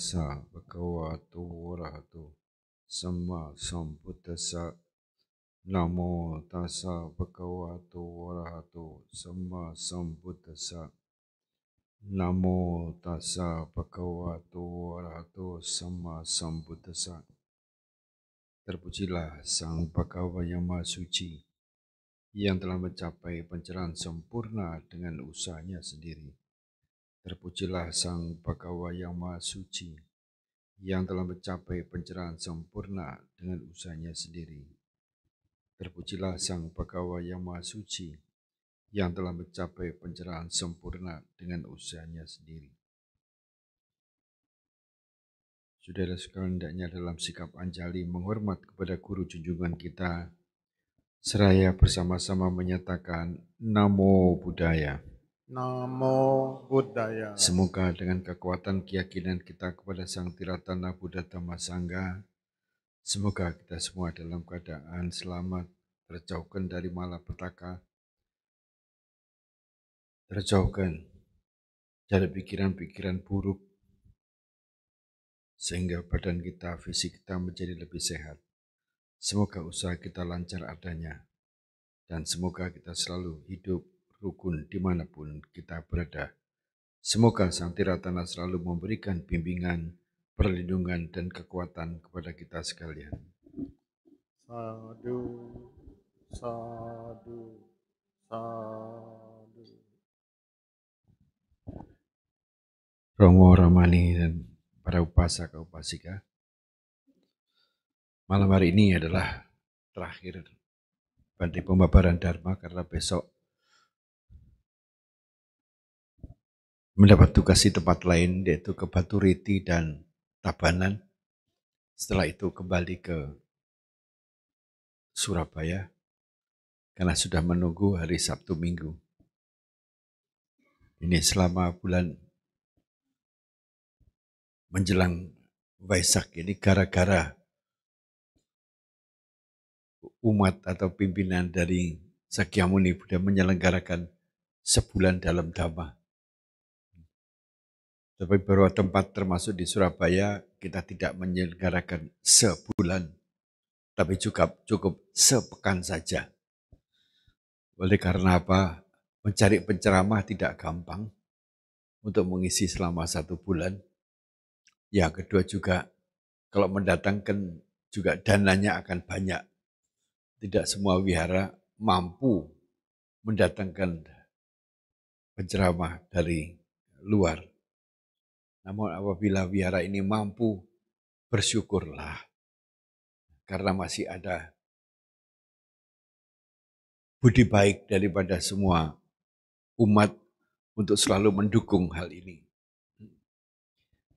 sa bhagava tu sama samma sambuddhasa namo tassa bhagava tu sama samma sambuddhasa namo tassa bhagava tu sama samma sambuddhasa terpujilah sang bhagava yang maha suci yang telah mencapai pencerahan sempurna dengan usahanya sendiri Terpujilah Sang Bagawa yang Maha Suci, yang telah mencapai pencerahan sempurna dengan usahanya sendiri. Terpujilah Sang Bagawa yang Maha Suci, yang telah mencapai pencerahan sempurna dengan usahanya sendiri. ada sekalian, hendaknya dalam sikap anjali menghormat kepada guru junjungan kita, seraya bersama-sama menyatakan Namo Buddhaya. Namo Buddhaya. Semoga dengan kekuatan keyakinan kita kepada Sang Tiratana Buddha Dhamma Sangha, semoga kita semua dalam keadaan selamat, terjauhkan dari malapetaka, terjauhkan dari pikiran-pikiran buruk, sehingga badan kita, fisik kita menjadi lebih sehat. Semoga usaha kita lancar adanya, dan semoga kita selalu hidup rukun dimanapun kita berada. Semoga Sang Tiratana selalu memberikan bimbingan, perlindungan, dan kekuatan kepada kita sekalian. Sadu, sadu, sadu. Romo Ramani dan para upasaka upasika. Malam hari ini adalah terakhir Banti pembabaran Dharma karena besok mendapat tugas di tempat lain yaitu ke Batu Riti dan Tabanan. Setelah itu kembali ke Surabaya karena sudah menunggu hari Sabtu Minggu. Ini selama bulan menjelang Waisak ini gara-gara umat atau pimpinan dari Sakyamuni sudah menyelenggarakan sebulan dalam tabah. Tapi beberapa tempat termasuk di Surabaya kita tidak menyelenggarakan sebulan, tapi juga cukup sepekan saja. Oleh karena apa? Mencari penceramah tidak gampang untuk mengisi selama satu bulan. Yang kedua juga, kalau mendatangkan juga dananya akan banyak. Tidak semua wihara mampu mendatangkan penceramah dari luar. Namun apabila wihara ini mampu, bersyukurlah. Karena masih ada budi baik daripada semua umat untuk selalu mendukung hal ini.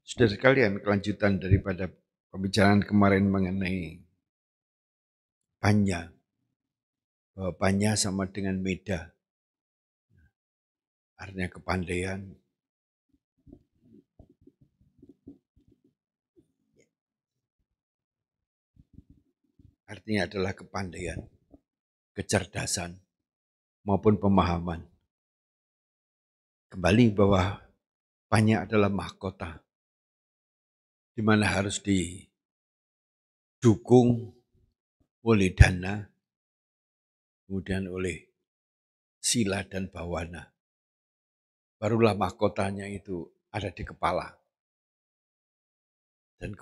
Sudah sekalian kelanjutan daripada pembicaraan kemarin mengenai panja Bahwa Panya sama dengan Meda. Artinya kepandaian, artinya adalah kepandaian, kecerdasan, maupun pemahaman. Kembali bahwa banyak adalah mahkota, di mana harus didukung oleh dana, kemudian oleh sila dan bawana. Barulah mahkotanya itu ada di kepala. Dan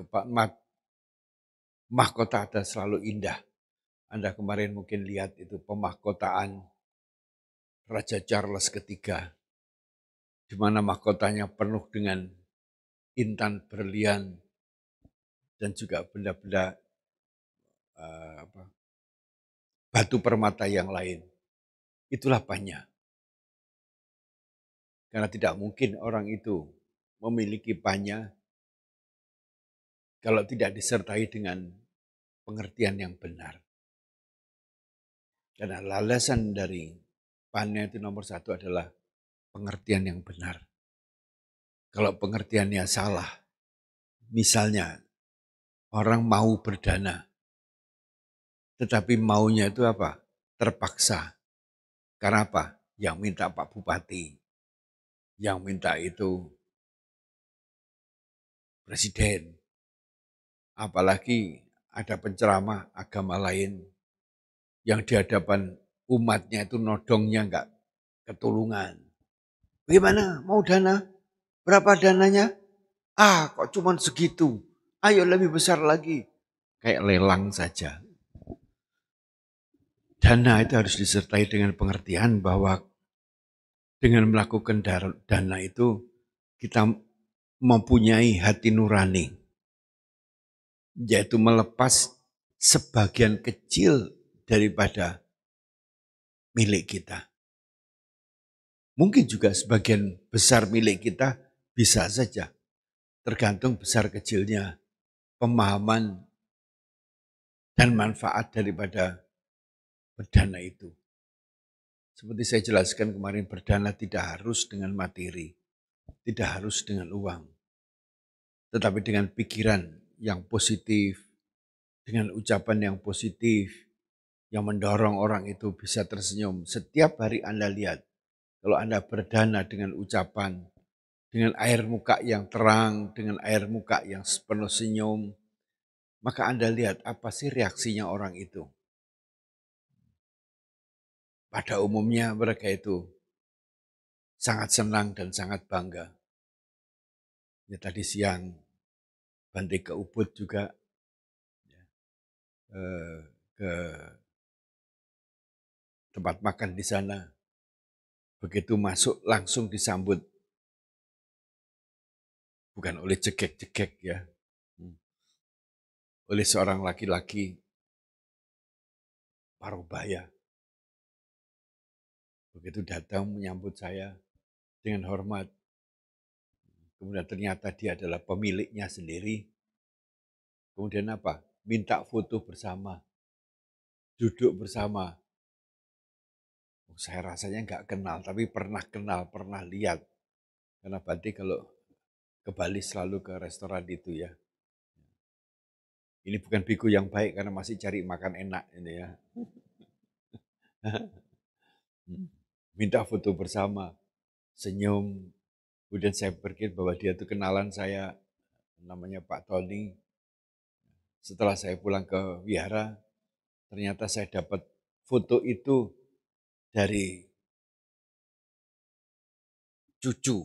mahkota ada selalu indah. Anda kemarin mungkin lihat itu pemahkotaan Raja Charles ketiga, di mana mahkotanya penuh dengan intan berlian dan juga benda-benda uh, batu permata yang lain. Itulah banyak. Karena tidak mungkin orang itu memiliki banyak kalau tidak disertai dengan pengertian yang benar. Karena alasan dari panen itu nomor satu adalah pengertian yang benar. Kalau pengertiannya salah, misalnya orang mau berdana, tetapi maunya itu apa? Terpaksa. Karena apa? Yang minta Pak Bupati, yang minta itu Presiden, apalagi ada penceramah agama lain yang di hadapan umatnya itu nodongnya enggak ketulungan. Bagaimana? Mau dana? Berapa dananya? Ah, kok cuma segitu? Ayo lebih besar lagi. Kayak lelang saja. Dana itu harus disertai dengan pengertian bahwa dengan melakukan dana itu kita mempunyai hati nurani yaitu melepas sebagian kecil daripada milik kita. Mungkin juga sebagian besar milik kita bisa saja, tergantung besar kecilnya pemahaman dan manfaat daripada perdana itu. Seperti saya jelaskan kemarin, perdana tidak harus dengan materi, tidak harus dengan uang, tetapi dengan pikiran, yang positif, dengan ucapan yang positif, yang mendorong orang itu bisa tersenyum. Setiap hari Anda lihat, kalau Anda berdana dengan ucapan, dengan air muka yang terang, dengan air muka yang penuh senyum, maka Anda lihat apa sih reaksinya orang itu. Pada umumnya mereka itu sangat senang dan sangat bangga. Ya tadi siang Bante ke Ubud juga, ya, eh, ke tempat makan di sana. Begitu masuk langsung disambut. Bukan oleh cekek-cekek ya. Hmm. Oleh seorang laki-laki parubaya. Begitu datang menyambut saya dengan hormat kemudian ternyata dia adalah pemiliknya sendiri. Kemudian apa? Minta foto bersama, duduk bersama. Oh, saya rasanya nggak kenal, tapi pernah kenal, pernah lihat. Karena Banti kalau ke Bali selalu ke restoran itu ya. Ini bukan biku yang baik karena masih cari makan enak ini ya. Hmm. Minta foto bersama, senyum, Kemudian saya berpikir bahwa dia itu kenalan saya, namanya Pak Tony. Setelah saya pulang ke wihara, ternyata saya dapat foto itu dari cucu,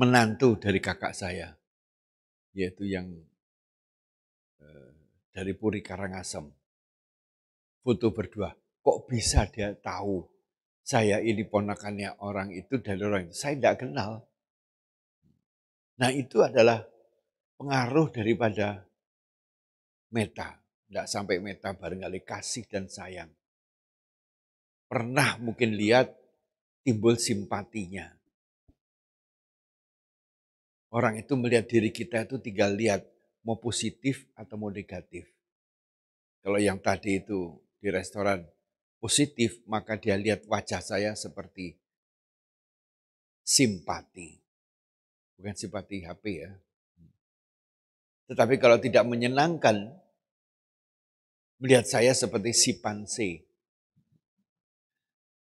menantu dari kakak saya, yaitu yang eh, dari Puri Karangasem. Foto berdua, kok bisa dia tahu saya ini ponakannya orang itu dari orang itu. Saya tidak kenal. Nah itu adalah pengaruh daripada meta. Tidak sampai meta barangkali kasih dan sayang. Pernah mungkin lihat timbul simpatinya. Orang itu melihat diri kita itu tinggal lihat mau positif atau mau negatif. Kalau yang tadi itu di restoran positif, maka dia lihat wajah saya seperti simpati. Bukan simpati HP ya. Tetapi kalau tidak menyenangkan, melihat saya seperti si simpanse.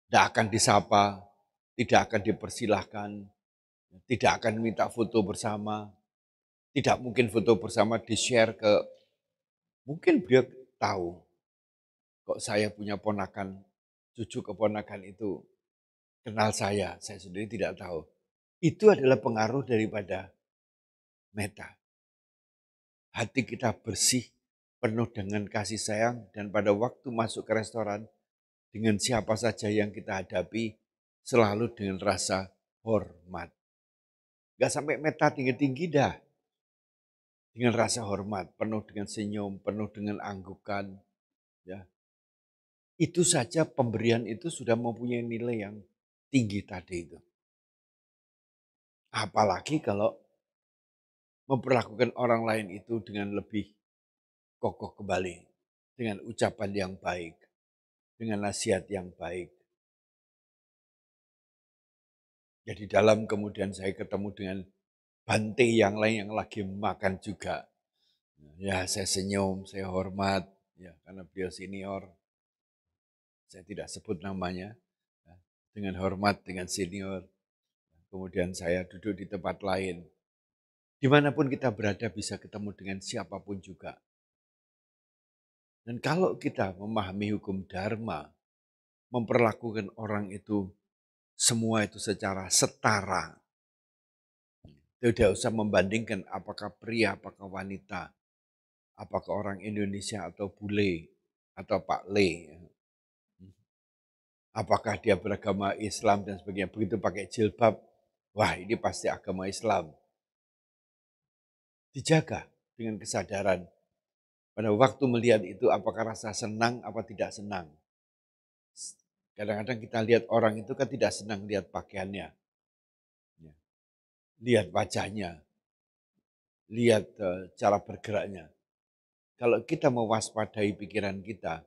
Tidak akan disapa, tidak akan dipersilahkan, tidak akan minta foto bersama, tidak mungkin foto bersama di-share ke, mungkin beliau tahu kok saya punya ponakan, cucu keponakan itu kenal saya, saya sendiri tidak tahu. Itu adalah pengaruh daripada meta. Hati kita bersih, penuh dengan kasih sayang, dan pada waktu masuk ke restoran, dengan siapa saja yang kita hadapi, selalu dengan rasa hormat. Gak sampai meta tinggi-tinggi dah. Dengan rasa hormat, penuh dengan senyum, penuh dengan anggukan, ya itu saja pemberian itu sudah mempunyai nilai yang tinggi tadi itu. Apalagi kalau memperlakukan orang lain itu dengan lebih kokoh kembali. Dengan ucapan yang baik. Dengan nasihat yang baik. Jadi dalam kemudian saya ketemu dengan bante yang lain yang lagi makan juga. Ya saya senyum, saya hormat. Ya, karena beliau senior saya tidak sebut namanya, ya, dengan hormat, dengan senior. Kemudian saya duduk di tempat lain. Dimanapun kita berada bisa ketemu dengan siapapun juga. Dan kalau kita memahami hukum Dharma, memperlakukan orang itu semua itu secara setara. Tidak usah membandingkan apakah pria, apakah wanita, apakah orang Indonesia atau bule, atau Pak Le. Ya apakah dia beragama Islam dan sebagainya. Begitu pakai jilbab, wah ini pasti agama Islam. Dijaga dengan kesadaran pada waktu melihat itu apakah rasa senang apa tidak senang. Kadang-kadang kita lihat orang itu kan tidak senang lihat pakaiannya. Ya. Lihat wajahnya, lihat eh, cara bergeraknya. Kalau kita mewaspadai pikiran kita,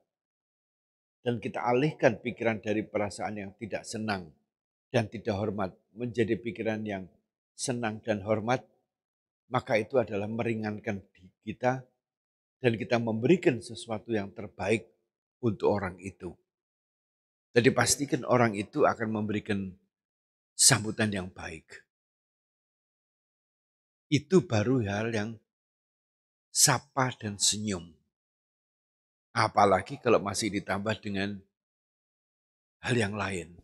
dan kita alihkan pikiran dari perasaan yang tidak senang dan tidak hormat menjadi pikiran yang senang dan hormat, maka itu adalah meringankan kita dan kita memberikan sesuatu yang terbaik untuk orang itu. Jadi pastikan orang itu akan memberikan sambutan yang baik. Itu baru hal yang sapa dan senyum. Apalagi kalau masih ditambah dengan hal yang lain.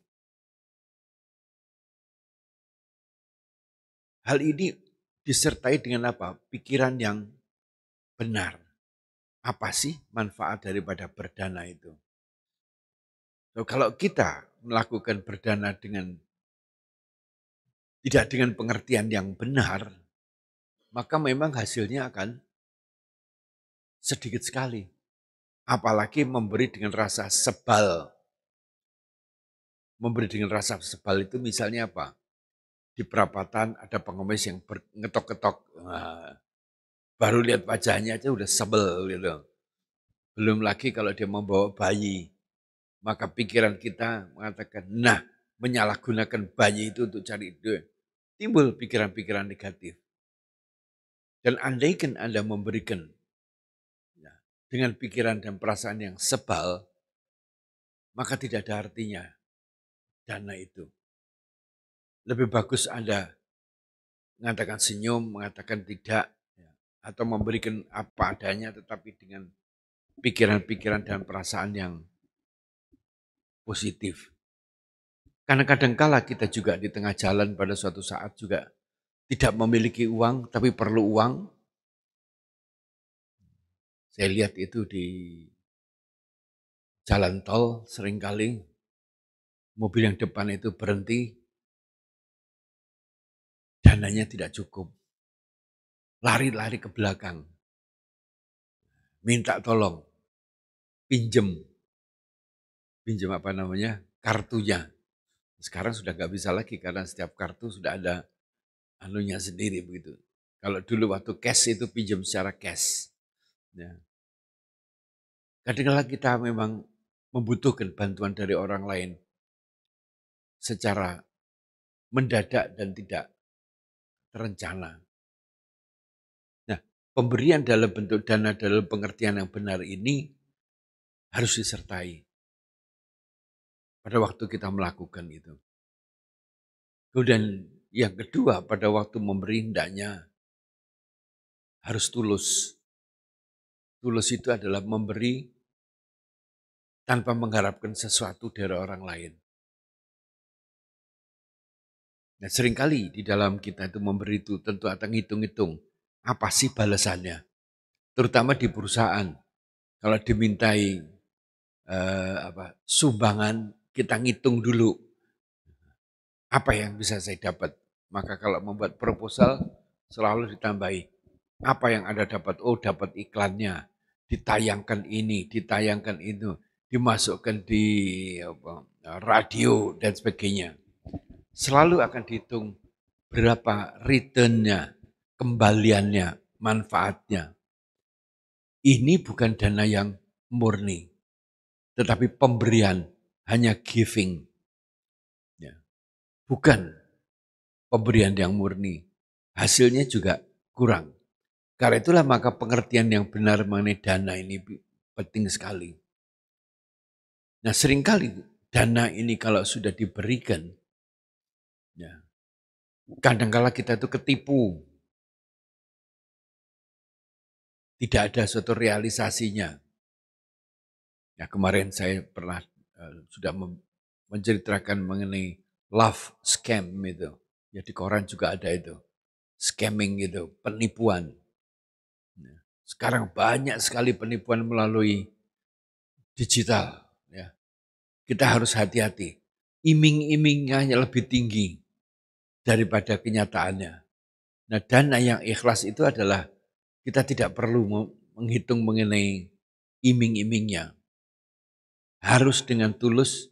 Hal ini disertai dengan apa? Pikiran yang benar. Apa sih manfaat daripada berdana itu? So, kalau kita melakukan berdana dengan tidak dengan pengertian yang benar, maka memang hasilnya akan sedikit sekali. Apalagi memberi dengan rasa sebal. Memberi dengan rasa sebal itu misalnya apa? Di perapatan ada pengemis yang ngetok-ketok. Ah, baru lihat wajahnya aja udah sebel gitu. Belum lagi kalau dia membawa bayi. Maka pikiran kita mengatakan, nah menyalahgunakan bayi itu untuk cari duit. Timbul pikiran-pikiran negatif. Dan andaikan Anda memberikan dengan pikiran dan perasaan yang sebal, maka tidak ada artinya dana itu. Lebih bagus Anda mengatakan senyum, mengatakan tidak, ya, atau memberikan apa adanya tetapi dengan pikiran-pikiran dan perasaan yang positif. Karena kadangkala kita juga di tengah jalan pada suatu saat juga tidak memiliki uang tapi perlu uang, saya lihat itu di jalan tol seringkali mobil yang depan itu berhenti, dananya tidak cukup. Lari-lari ke belakang. Minta tolong. Pinjem. Pinjem apa namanya? Kartunya. Sekarang sudah nggak bisa lagi karena setiap kartu sudah ada anunya sendiri begitu. Kalau dulu waktu cash itu pinjam secara cash. Ya. Kadangkala nah, kita memang membutuhkan bantuan dari orang lain secara mendadak dan tidak terencana. Nah, pemberian dalam bentuk dana dalam pengertian yang benar ini harus disertai pada waktu kita melakukan itu. Kemudian yang kedua, pada waktu memberi hendaknya harus tulus. Tulus itu adalah memberi tanpa mengharapkan sesuatu dari orang lain. Nah, seringkali di dalam kita itu memberi itu tentu akan hitung-hitung apa sih balasannya. Terutama di perusahaan. Kalau dimintai eh, apa sumbangan, kita ngitung dulu apa yang bisa saya dapat. Maka kalau membuat proposal selalu ditambahi apa yang Anda dapat. Oh, dapat iklannya, ditayangkan ini, ditayangkan itu dimasukkan di apa, radio dan sebagainya. Selalu akan dihitung berapa returnnya, kembaliannya, manfaatnya. Ini bukan dana yang murni, tetapi pemberian hanya giving. Ya. Bukan pemberian yang murni, hasilnya juga kurang. Karena itulah maka pengertian yang benar mengenai dana ini penting sekali. Nah seringkali dana ini kalau sudah diberikan, ya, kadangkala kita itu ketipu. Tidak ada suatu realisasinya. Ya kemarin saya pernah uh, sudah menceritakan mengenai love scam itu. Ya di koran juga ada itu. Scamming itu, penipuan. Ya, sekarang banyak sekali penipuan melalui digital kita harus hati-hati. Iming-imingnya lebih tinggi daripada kenyataannya. Nah dana yang ikhlas itu adalah kita tidak perlu menghitung mengenai iming-imingnya. Harus dengan tulus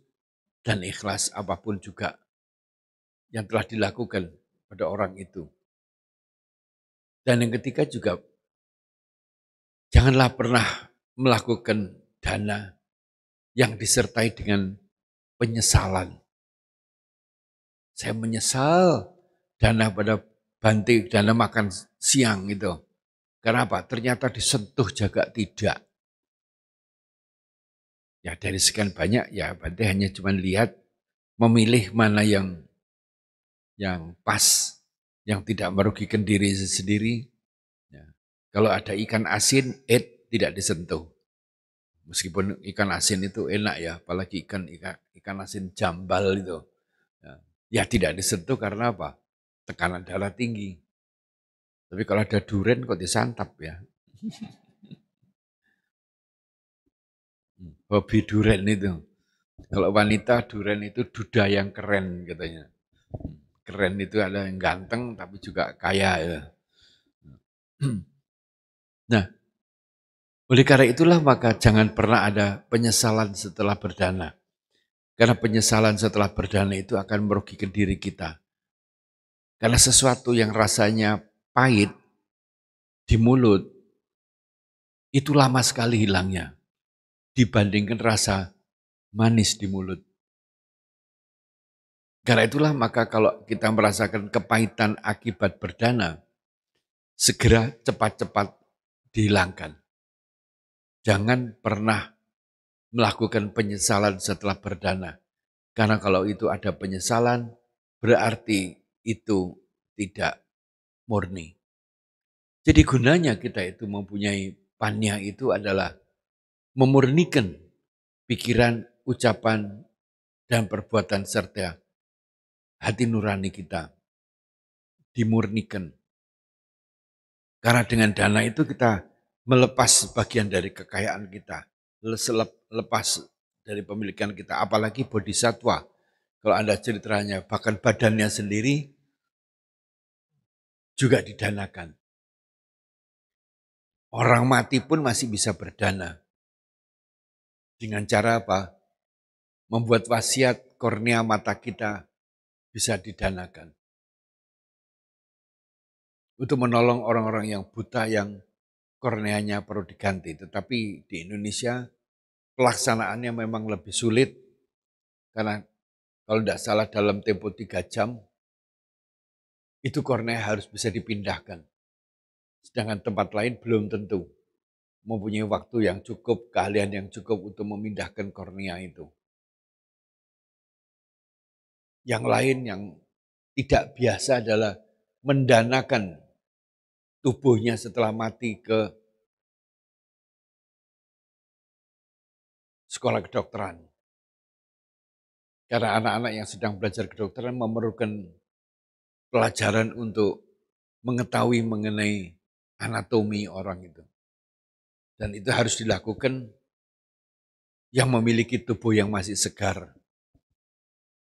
dan ikhlas apapun juga yang telah dilakukan pada orang itu. Dan yang ketiga juga, janganlah pernah melakukan dana yang disertai dengan penyesalan. Saya menyesal dana pada banting, dana makan siang itu. Kenapa? Ternyata disentuh jaga tidak. Ya dari sekian banyak ya Bante hanya cuma lihat memilih mana yang yang pas, yang tidak merugikan diri sendiri. Ya. Kalau ada ikan asin, eh tidak disentuh. Meskipun ikan asin itu enak ya, apalagi ikan ikan, ikan asin jambal itu. Ya, ya tidak disentuh karena apa? Tekanan darah tinggi. Tapi kalau ada duren kok disantap ya. Hmm, hobi duren itu. Kalau wanita duren itu duda yang keren katanya. Keren itu ada yang ganteng tapi juga kaya ya. Hmm. Nah, oleh karena itulah maka jangan pernah ada penyesalan setelah berdana. Karena penyesalan setelah berdana itu akan merugikan diri kita. Karena sesuatu yang rasanya pahit di mulut, itu lama sekali hilangnya dibandingkan rasa manis di mulut. Karena itulah maka kalau kita merasakan kepahitan akibat berdana, segera cepat-cepat dihilangkan. Jangan pernah melakukan penyesalan setelah berdana. Karena kalau itu ada penyesalan, berarti itu tidak murni. Jadi gunanya kita itu mempunyai pania itu adalah memurnikan pikiran, ucapan, dan perbuatan serta hati nurani kita. Dimurnikan. Karena dengan dana itu kita melepas bagian dari kekayaan kita, lepas dari pemilikan kita, apalagi bodhisatwa. Kalau Anda ceritanya, bahkan badannya sendiri juga didanakan. Orang mati pun masih bisa berdana. Dengan cara apa? Membuat wasiat kornea mata kita bisa didanakan. Untuk menolong orang-orang yang buta, yang korneanya perlu diganti. Tetapi di Indonesia pelaksanaannya memang lebih sulit. Karena kalau tidak salah dalam tempo tiga jam, itu kornea harus bisa dipindahkan. Sedangkan tempat lain belum tentu mempunyai waktu yang cukup, keahlian yang cukup untuk memindahkan kornea itu. Yang lain yang tidak biasa adalah mendanakan tubuhnya setelah mati ke sekolah kedokteran. Karena anak-anak yang sedang belajar kedokteran memerlukan pelajaran untuk mengetahui mengenai anatomi orang itu. Dan itu harus dilakukan yang memiliki tubuh yang masih segar.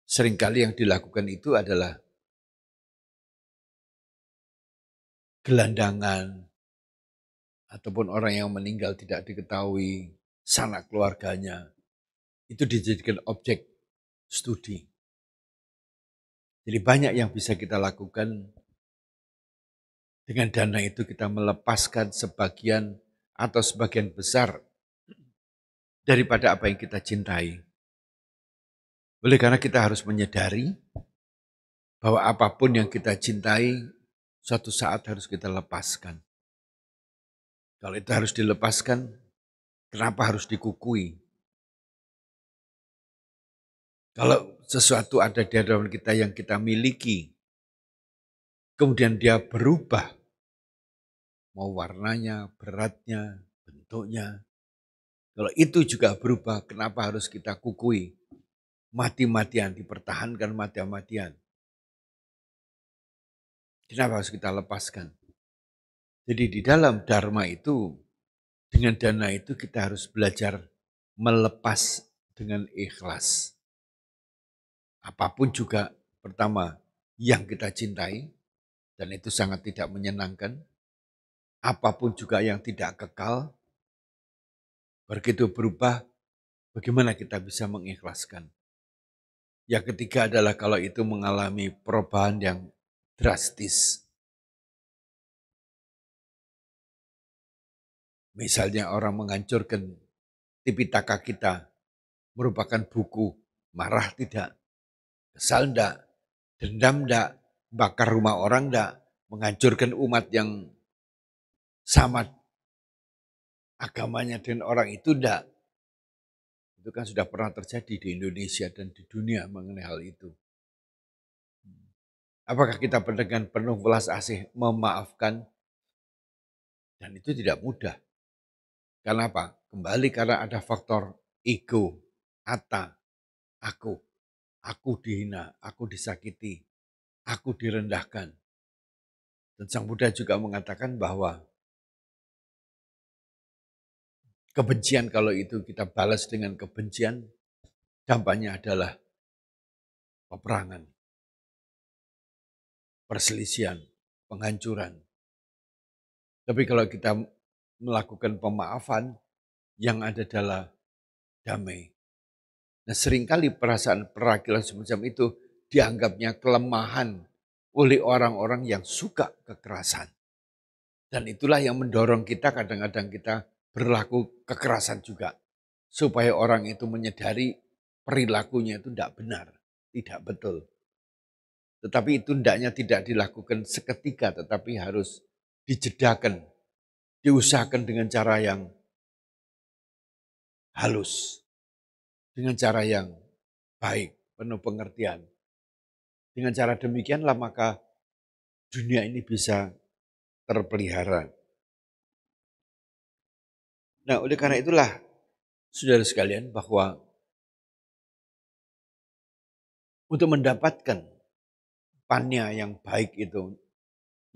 Seringkali yang dilakukan itu adalah gelandangan, ataupun orang yang meninggal tidak diketahui sanak keluarganya, itu dijadikan objek studi. Jadi banyak yang bisa kita lakukan dengan dana itu kita melepaskan sebagian atau sebagian besar daripada apa yang kita cintai. Oleh karena kita harus menyadari bahwa apapun yang kita cintai suatu saat harus kita lepaskan. Kalau itu harus dilepaskan, kenapa harus dikukui? Kalau sesuatu ada di hadapan kita yang kita miliki, kemudian dia berubah, mau warnanya, beratnya, bentuknya, kalau itu juga berubah, kenapa harus kita kukui? Mati-matian, dipertahankan mati-matian. Kenapa harus kita lepaskan? Jadi di dalam dharma itu, dengan dana itu kita harus belajar melepas dengan ikhlas. Apapun juga, pertama, yang kita cintai, dan itu sangat tidak menyenangkan. Apapun juga yang tidak kekal, begitu berubah, bagaimana kita bisa mengikhlaskan. Yang ketiga adalah kalau itu mengalami perubahan yang drastis. Misalnya orang menghancurkan Tipitaka kita merupakan buku marah tidak, kesal tidak, dendam tidak, bakar rumah orang tidak, menghancurkan umat yang sama agamanya dengan orang itu tidak. Itu kan sudah pernah terjadi di Indonesia dan di dunia mengenai hal itu. Apakah kita dengan penuh belas asih memaafkan? Dan itu tidak mudah. Karena apa? Kembali karena ada faktor ego, ata, aku. Aku dihina, aku disakiti, aku direndahkan. Dan Sang Buddha juga mengatakan bahwa kebencian kalau itu kita balas dengan kebencian, dampaknya adalah peperangan perselisihan, penghancuran. Tapi kalau kita melakukan pemaafan, yang ada adalah damai. Nah seringkali perasaan perakilan semacam itu dianggapnya kelemahan oleh orang-orang yang suka kekerasan. Dan itulah yang mendorong kita kadang-kadang kita berlaku kekerasan juga. Supaya orang itu menyadari perilakunya itu tidak benar, tidak betul. Tetapi itu hendaknya tidak dilakukan seketika, tetapi harus dijedakan, diusahakan dengan cara yang halus, dengan cara yang baik, penuh pengertian. Dengan cara demikianlah maka dunia ini bisa terpelihara. Nah, oleh karena itulah, saudara sekalian, bahwa untuk mendapatkan ungkapannya yang baik itu.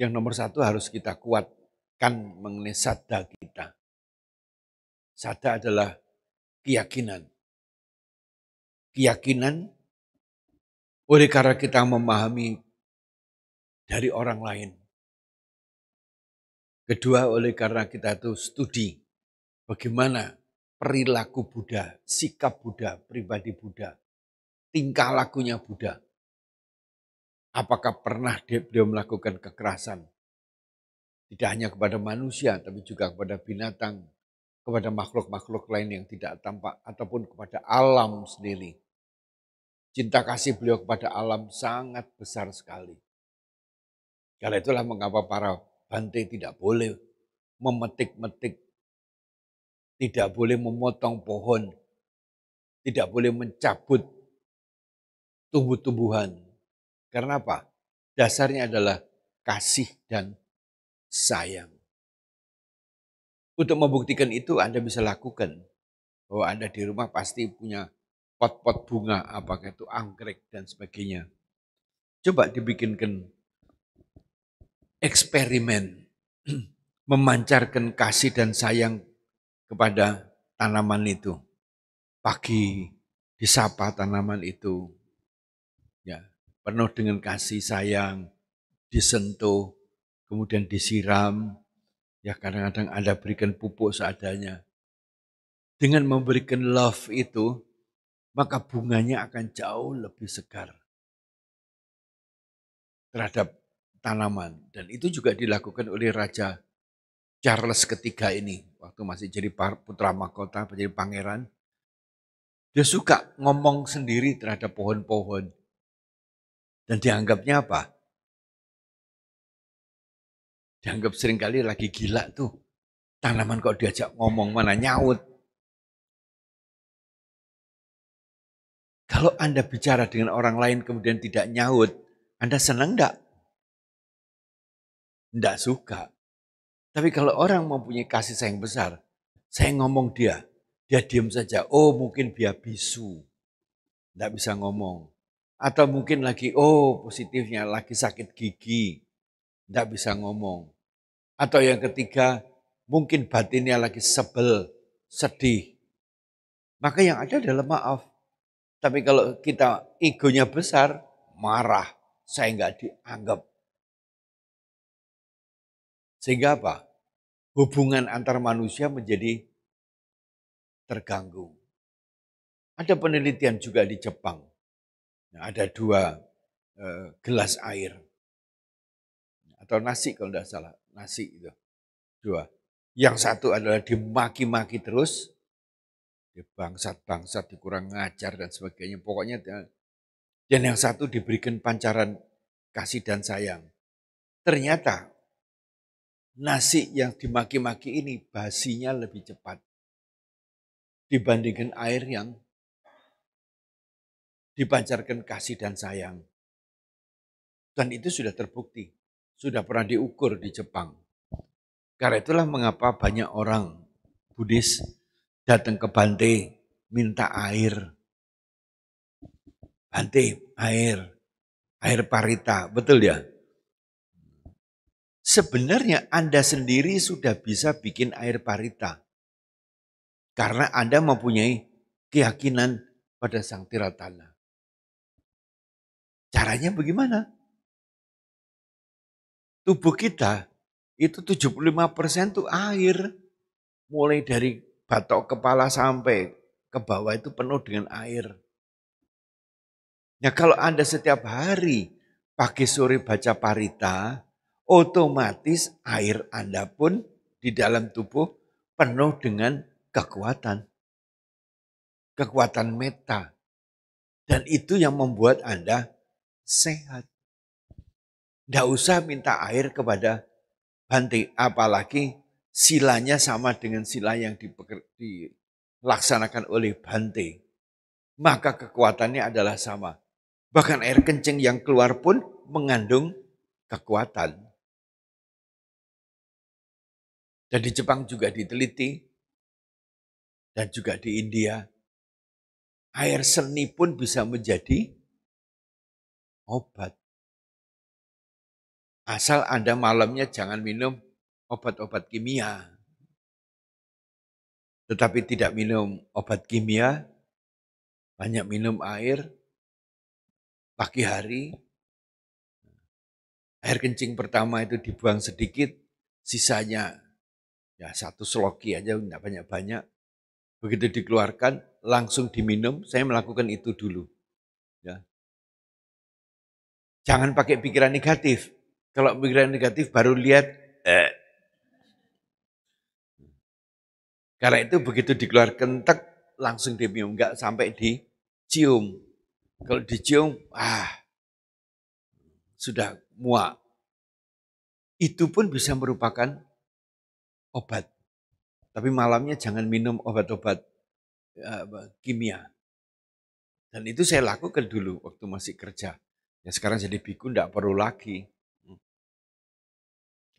Yang nomor satu harus kita kuatkan mengenai sada kita. Sada adalah keyakinan. Keyakinan oleh karena kita memahami dari orang lain. Kedua oleh karena kita itu studi bagaimana perilaku Buddha, sikap Buddha, pribadi Buddha, tingkah lakunya Buddha. Apakah pernah dia melakukan kekerasan? Tidak hanya kepada manusia, tapi juga kepada binatang, kepada makhluk-makhluk lain yang tidak tampak, ataupun kepada alam sendiri. Cinta kasih beliau kepada alam sangat besar sekali. Karena itulah mengapa para bante tidak boleh memetik-metik, tidak boleh memotong pohon, tidak boleh mencabut tumbuh-tumbuhan, karena apa? Dasarnya adalah kasih dan sayang. Untuk membuktikan itu Anda bisa lakukan. Bahwa Anda di rumah pasti punya pot-pot bunga, apakah itu anggrek dan sebagainya. Coba dibikinkan eksperimen memancarkan kasih dan sayang kepada tanaman itu. Pagi disapa tanaman itu, penuh dengan kasih sayang, disentuh, kemudian disiram, ya kadang-kadang Anda berikan pupuk seadanya. Dengan memberikan love itu, maka bunganya akan jauh lebih segar terhadap tanaman. Dan itu juga dilakukan oleh Raja Charles ketiga ini, waktu masih jadi putra mahkota, jadi pangeran. Dia suka ngomong sendiri terhadap pohon-pohon dan dianggapnya apa? Dianggap seringkali lagi gila tuh. Tanaman kok diajak ngomong mana nyaut. Kalau Anda bicara dengan orang lain kemudian tidak nyaut, Anda senang enggak? Enggak suka. Tapi kalau orang mempunyai kasih sayang besar, saya ngomong dia, dia diam saja. Oh mungkin dia bisu, enggak bisa ngomong. Atau mungkin lagi, oh positifnya lagi sakit gigi, tidak bisa ngomong. Atau yang ketiga, mungkin batinnya lagi sebel, sedih. Maka yang ada adalah maaf. Tapi kalau kita egonya besar, marah. Saya nggak dianggap. Sehingga apa? Hubungan antar manusia menjadi terganggu. Ada penelitian juga di Jepang. Nah, ada dua eh, gelas air. Atau nasi kalau tidak salah, nasi itu. Dua. Yang satu adalah dimaki-maki terus, bangsat-bangsat, dikurang ngajar dan sebagainya. Pokoknya eh, dan yang satu diberikan pancaran kasih dan sayang. Ternyata nasi yang dimaki-maki ini basinya lebih cepat dibandingkan air yang dipancarkan kasih dan sayang. Dan itu sudah terbukti, sudah pernah diukur di Jepang. Karena itulah mengapa banyak orang Buddhis datang ke Bante minta air. Bante, air. Air parita, betul ya? Sebenarnya Anda sendiri sudah bisa bikin air parita. Karena Anda mempunyai keyakinan pada Sang Tiratana. Caranya bagaimana? Tubuh kita itu 75% itu air. Mulai dari batok kepala sampai ke bawah itu penuh dengan air. Nah kalau Anda setiap hari pagi sore baca parita, otomatis air Anda pun di dalam tubuh penuh dengan kekuatan. Kekuatan meta. Dan itu yang membuat Anda sehat. Tidak usah minta air kepada banti, apalagi silanya sama dengan sila yang dilaksanakan oleh banti. Maka kekuatannya adalah sama. Bahkan air kencing yang keluar pun mengandung kekuatan. Dan di Jepang juga diteliti, dan juga di India, air seni pun bisa menjadi obat. Asal Anda malamnya jangan minum obat-obat kimia. Tetapi tidak minum obat kimia, banyak minum air, pagi hari, air kencing pertama itu dibuang sedikit, sisanya ya satu seloki aja, tidak banyak-banyak. Begitu dikeluarkan, langsung diminum, saya melakukan itu dulu Jangan pakai pikiran negatif. Kalau pikiran negatif baru lihat. Eh. Karena itu begitu dikeluarkan tek, langsung dimium. Enggak sampai dicium. Kalau dicium, ah sudah muak. Itu pun bisa merupakan obat. Tapi malamnya jangan minum obat-obat eh, kimia. Dan itu saya lakukan dulu waktu masih kerja. Ya sekarang jadi biku tidak perlu lagi. Hmm.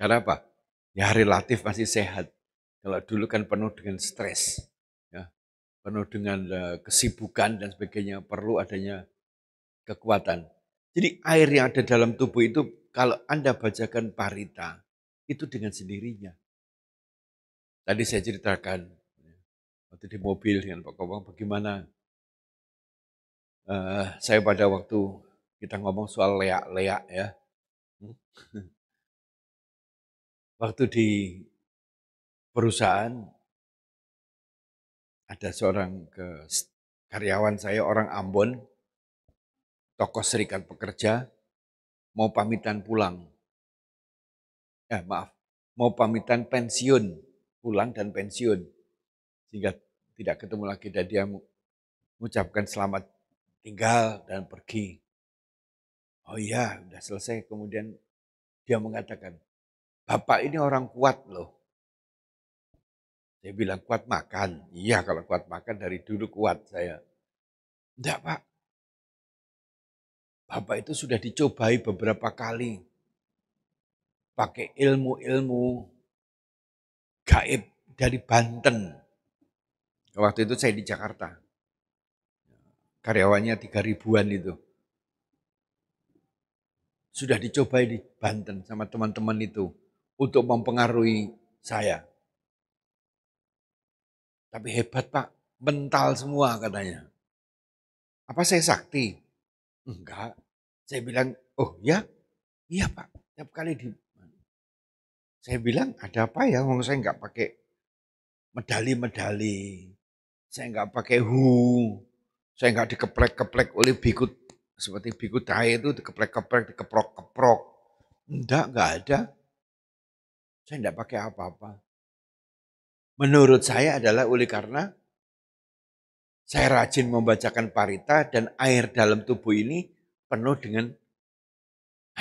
Karena apa? Ya relatif masih sehat. Kalau dulu kan penuh dengan stres, ya, penuh dengan eh, kesibukan dan sebagainya, perlu adanya kekuatan. Jadi air yang ada dalam tubuh itu kalau Anda bacakan parita, itu dengan sendirinya. Tadi saya ceritakan, ya, waktu di mobil dengan Pak Kobang, bagaimana uh, saya pada waktu kita ngomong soal leak-leak ya. Hmm? Waktu di perusahaan, ada seorang ke, karyawan saya, orang Ambon, tokoh serikat pekerja, mau pamitan pulang. Ya, maaf, mau pamitan pensiun, pulang dan pensiun. Sehingga tidak ketemu lagi dan dia mengucapkan selamat tinggal dan pergi. Oh iya, udah selesai. Kemudian dia mengatakan, Bapak ini orang kuat loh. dia bilang kuat makan. Iya kalau kuat makan dari dulu kuat saya. Enggak Pak. Bapak itu sudah dicobai beberapa kali. Pakai ilmu-ilmu gaib dari Banten. Waktu itu saya di Jakarta. Karyawannya tiga ribuan itu sudah dicobai di Banten sama teman-teman itu untuk mempengaruhi saya. Tapi hebat Pak, mental semua katanya. Apa saya sakti? Enggak. Saya bilang, oh ya, iya Pak. Tiap kali di saya bilang ada apa ya, wong saya enggak pakai medali-medali, saya enggak pakai hu, saya enggak dikeplek-keplek oleh bikut seperti biku dai itu dikeprek-keprek, dikeprok-keprok. Enggak, enggak ada. Saya enggak pakai apa-apa. Menurut saya adalah oleh karena saya rajin membacakan parita dan air dalam tubuh ini penuh dengan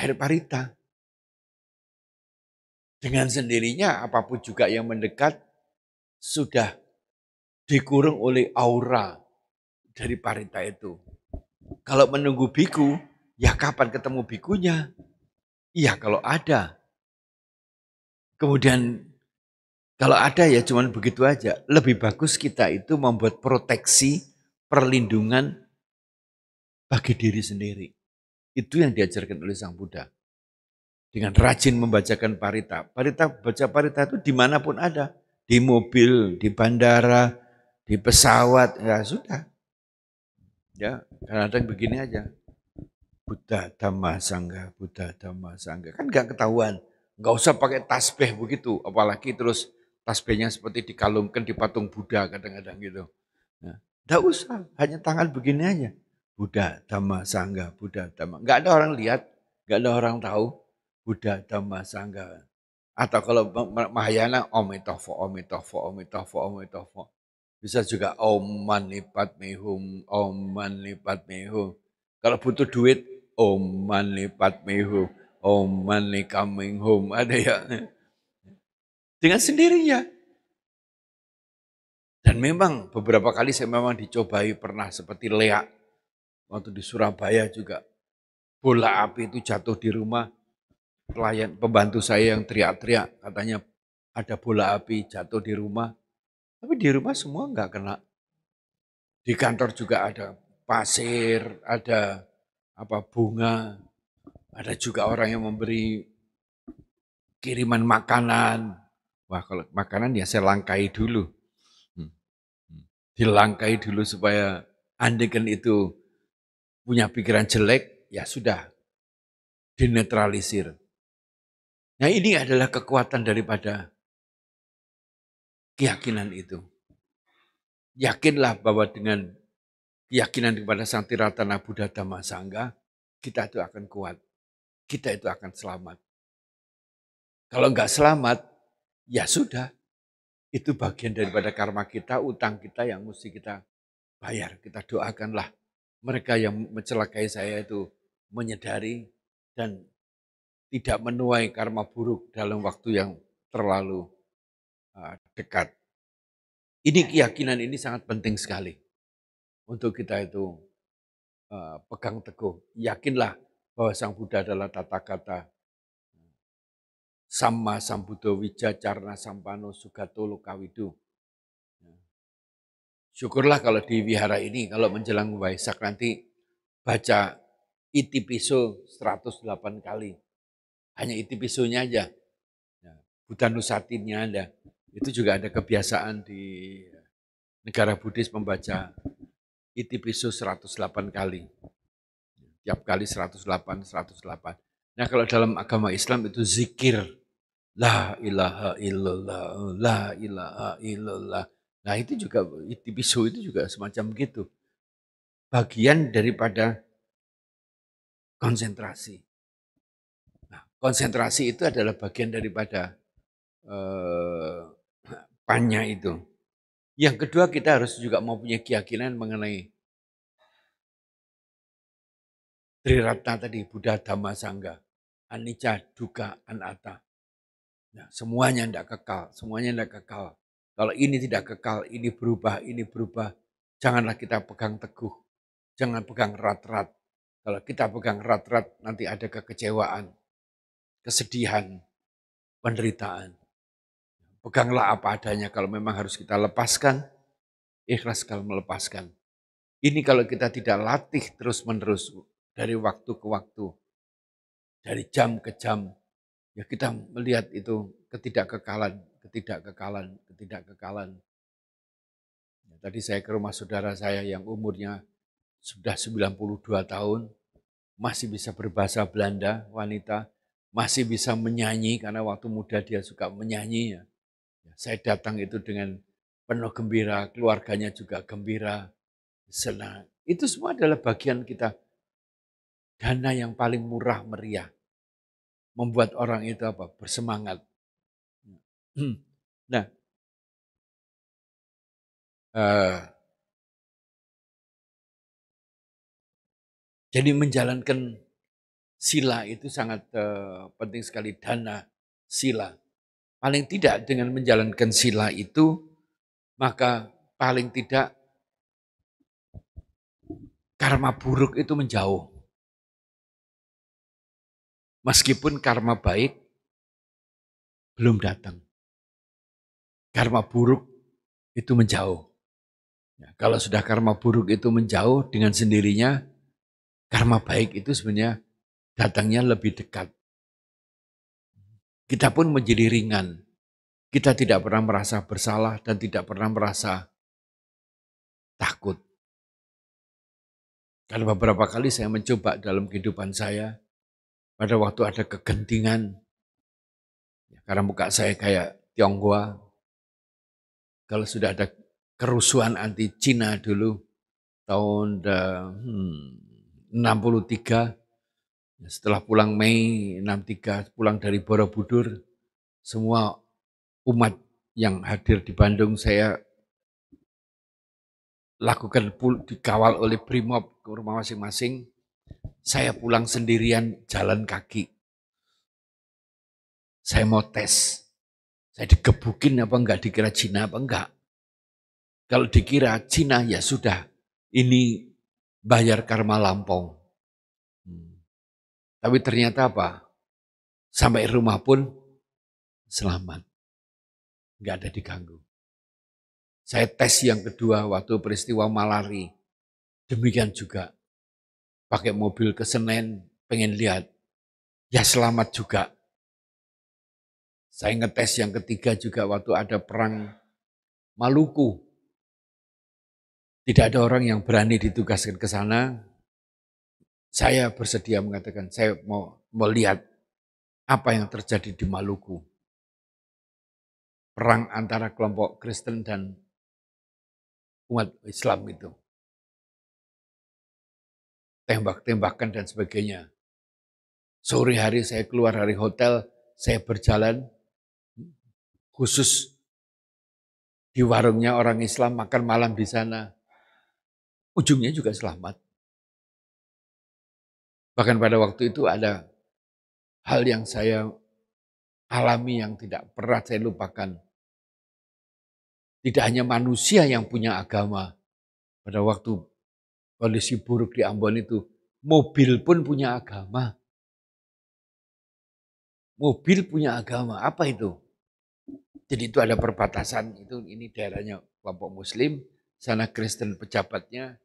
air parita. Dengan sendirinya apapun juga yang mendekat sudah dikurung oleh aura dari parita itu. Kalau menunggu biku, ya kapan ketemu bikunya? Iya kalau ada. Kemudian kalau ada ya cuman begitu aja. Lebih bagus kita itu membuat proteksi, perlindungan bagi diri sendiri. Itu yang diajarkan oleh Sang Buddha. Dengan rajin membacakan parita. Parita baca parita itu dimanapun ada. Di mobil, di bandara, di pesawat, ya sudah. Ya, kadang kadang begini aja. Buddha Dhamma Sangga, Buddha Dhamma Sangga. Kan nggak ketahuan. Nggak usah pakai tasbih begitu. Apalagi terus tasbihnya seperti dikalungkan di patung Buddha kadang-kadang gitu. Nah, nggak usah, hanya tangan begini aja. Buddha Dhamma Sangga, Buddha Dhamma. Nggak ada orang lihat, nggak ada orang tahu. Buddha Dhamma Sangga. Atau kalau Mahayana, Om Tofo, Om Tofo, Om Tofo, Om Tofo. Bisa juga Om mani mehum, Om mani mehum. Kalau butuh duit, Om mani mehum, Om mani coming home. Ada ya. Dengan sendirinya. Dan memang beberapa kali saya memang dicobai pernah seperti leak Waktu di Surabaya juga. Bola api itu jatuh di rumah. Pelayan pembantu saya yang teriak-teriak katanya ada bola api jatuh di rumah tapi di rumah semua nggak kena. Di kantor juga ada pasir, ada apa bunga, ada juga orang yang memberi kiriman makanan. Wah kalau makanan ya saya langkai dulu. Hmm, hmm. Dilangkai dulu supaya andekan itu punya pikiran jelek, ya sudah dinetralisir. Nah ini adalah kekuatan daripada keyakinan itu. Yakinlah bahwa dengan keyakinan kepada Sang Tiratana Buddha Dhamma Sangga, kita itu akan kuat. Kita itu akan selamat. Kalau nggak selamat, ya sudah. Itu bagian daripada karma kita, utang kita yang mesti kita bayar. Kita doakanlah mereka yang mencelakai saya itu menyadari dan tidak menuai karma buruk dalam waktu yang terlalu dekat. Ini iya. keyakinan ini sangat penting sekali untuk kita itu uh, pegang teguh. Yakinlah bahwa Sang Buddha adalah tata kata Sama Buddha Wija Carna Sampano Sugato Lokawidu. Ya. Syukurlah kalau di wihara ini, kalau menjelang Waisak nanti baca itipiso 108 kali. Hanya itipisonya aja. Ya, Buddha Nusatinya ada itu juga ada kebiasaan di negara Buddhis membaca Itipisu 108 kali. Tiap kali 108, 108. Nah kalau dalam agama Islam itu zikir. La ilaha illallah, la ilaha illallah. Nah itu juga, itipisu itu juga semacam gitu. Bagian daripada konsentrasi. Nah, konsentrasi itu adalah bagian daripada eh, panjang itu. Yang kedua kita harus juga mau punya keyakinan mengenai Triratna tadi, Buddha, Dhamma, Sangga, Anicca, Duka, Anatta. Nah, semuanya tidak kekal, semuanya tidak kekal. Kalau ini tidak kekal, ini berubah, ini berubah. Janganlah kita pegang teguh, jangan pegang rat-rat. Kalau kita pegang rat-rat, nanti ada kekecewaan, kesedihan, penderitaan. Peganglah apa adanya kalau memang harus kita lepaskan. Ikhlas kalau melepaskan. Ini kalau kita tidak latih terus-menerus dari waktu ke waktu, dari jam ke jam, ya kita melihat itu ketidakkekalan, ketidakkekalan, ketidakkekalan. Ya, tadi saya ke rumah saudara saya yang umurnya sudah 92 tahun, masih bisa berbahasa Belanda, wanita, masih bisa menyanyi karena waktu muda dia suka menyanyi ya. Ya, saya datang itu dengan penuh gembira, keluarganya juga gembira, senang. Itu semua adalah bagian kita. Dana yang paling murah meriah. Membuat orang itu apa? Bersemangat. Hmm. Nah, uh, jadi menjalankan sila itu sangat uh, penting sekali. Dana, sila. Paling tidak dengan menjalankan sila itu, maka paling tidak karma buruk itu menjauh. Meskipun karma baik belum datang. Karma buruk itu menjauh. Ya, kalau sudah karma buruk itu menjauh dengan sendirinya, karma baik itu sebenarnya datangnya lebih dekat kita pun menjadi ringan. Kita tidak pernah merasa bersalah dan tidak pernah merasa takut. Karena beberapa kali saya mencoba dalam kehidupan saya, pada waktu ada kegentingan, ya, karena muka saya kayak Tionghoa, kalau sudah ada kerusuhan anti Cina dulu, tahun eh, hmm, 63, Ya, setelah pulang Mei 63, pulang dari Borobudur, semua umat yang hadir di Bandung saya lakukan dikawal oleh Brimob ke rumah masing-masing. Saya pulang sendirian jalan kaki. Saya mau tes. Saya digebukin apa enggak, dikira Cina apa enggak. Kalau dikira Cina ya sudah, ini bayar karma lampau. Tapi ternyata apa? Sampai rumah pun selamat. Nggak ada diganggu. Saya tes yang kedua waktu peristiwa malari. Demikian juga. Pakai mobil ke Senen, pengen lihat. Ya selamat juga. Saya ngetes yang ketiga juga waktu ada perang Maluku. Tidak ada orang yang berani ditugaskan ke sana, saya bersedia mengatakan, saya mau melihat apa yang terjadi di Maluku. Perang antara kelompok Kristen dan umat Islam itu. Tembak-tembakan dan sebagainya. Sore hari saya keluar dari hotel, saya berjalan khusus di warungnya orang Islam, makan malam di sana. Ujungnya juga selamat. Bahkan pada waktu itu ada hal yang saya alami yang tidak pernah saya lupakan. Tidak hanya manusia yang punya agama. Pada waktu polisi buruk di Ambon itu, mobil pun punya agama. Mobil punya agama, apa itu? Jadi itu ada perbatasan, itu ini daerahnya kelompok muslim, sana Kristen pejabatnya,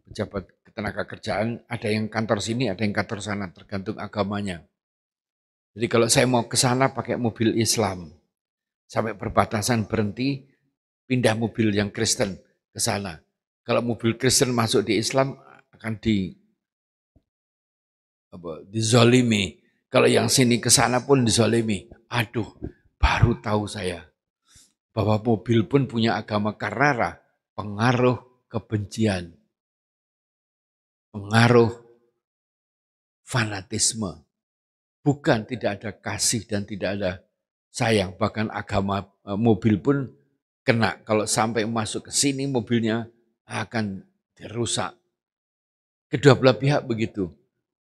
pejabat ketenaga kerjaan, ada yang kantor sini, ada yang kantor sana, tergantung agamanya. Jadi kalau saya mau ke sana pakai mobil Islam, sampai perbatasan berhenti, pindah mobil yang Kristen ke sana. Kalau mobil Kristen masuk di Islam akan di apa, dizolimi. Kalau yang sini ke sana pun dizolimi. Aduh, baru tahu saya bahwa mobil pun punya agama karena pengaruh kebencian pengaruh fanatisme. Bukan tidak ada kasih dan tidak ada sayang. Bahkan agama eh, mobil pun kena. Kalau sampai masuk ke sini mobilnya akan dirusak. Kedua belah pihak begitu.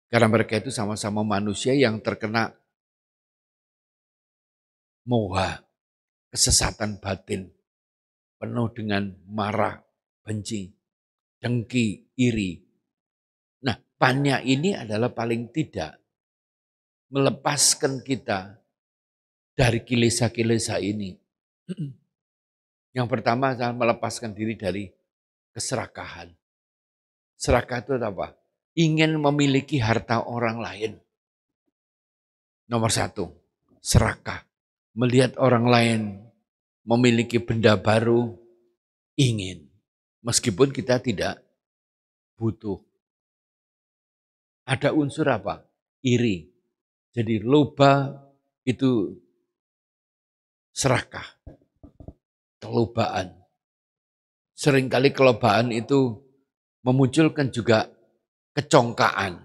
Karena mereka itu sama-sama manusia yang terkena moha, kesesatan batin, penuh dengan marah, benci, dengki, iri, Panya ini adalah paling tidak melepaskan kita dari kilesa-kilesa ini. Yang pertama adalah melepaskan diri dari keserakahan. Serakah itu apa? Ingin memiliki harta orang lain. Nomor satu, serakah. Melihat orang lain memiliki benda baru, ingin. Meskipun kita tidak butuh. Ada unsur apa? Iri. Jadi loba itu serakah, kelobaan. Seringkali kelobaan itu memunculkan juga kecongkaan.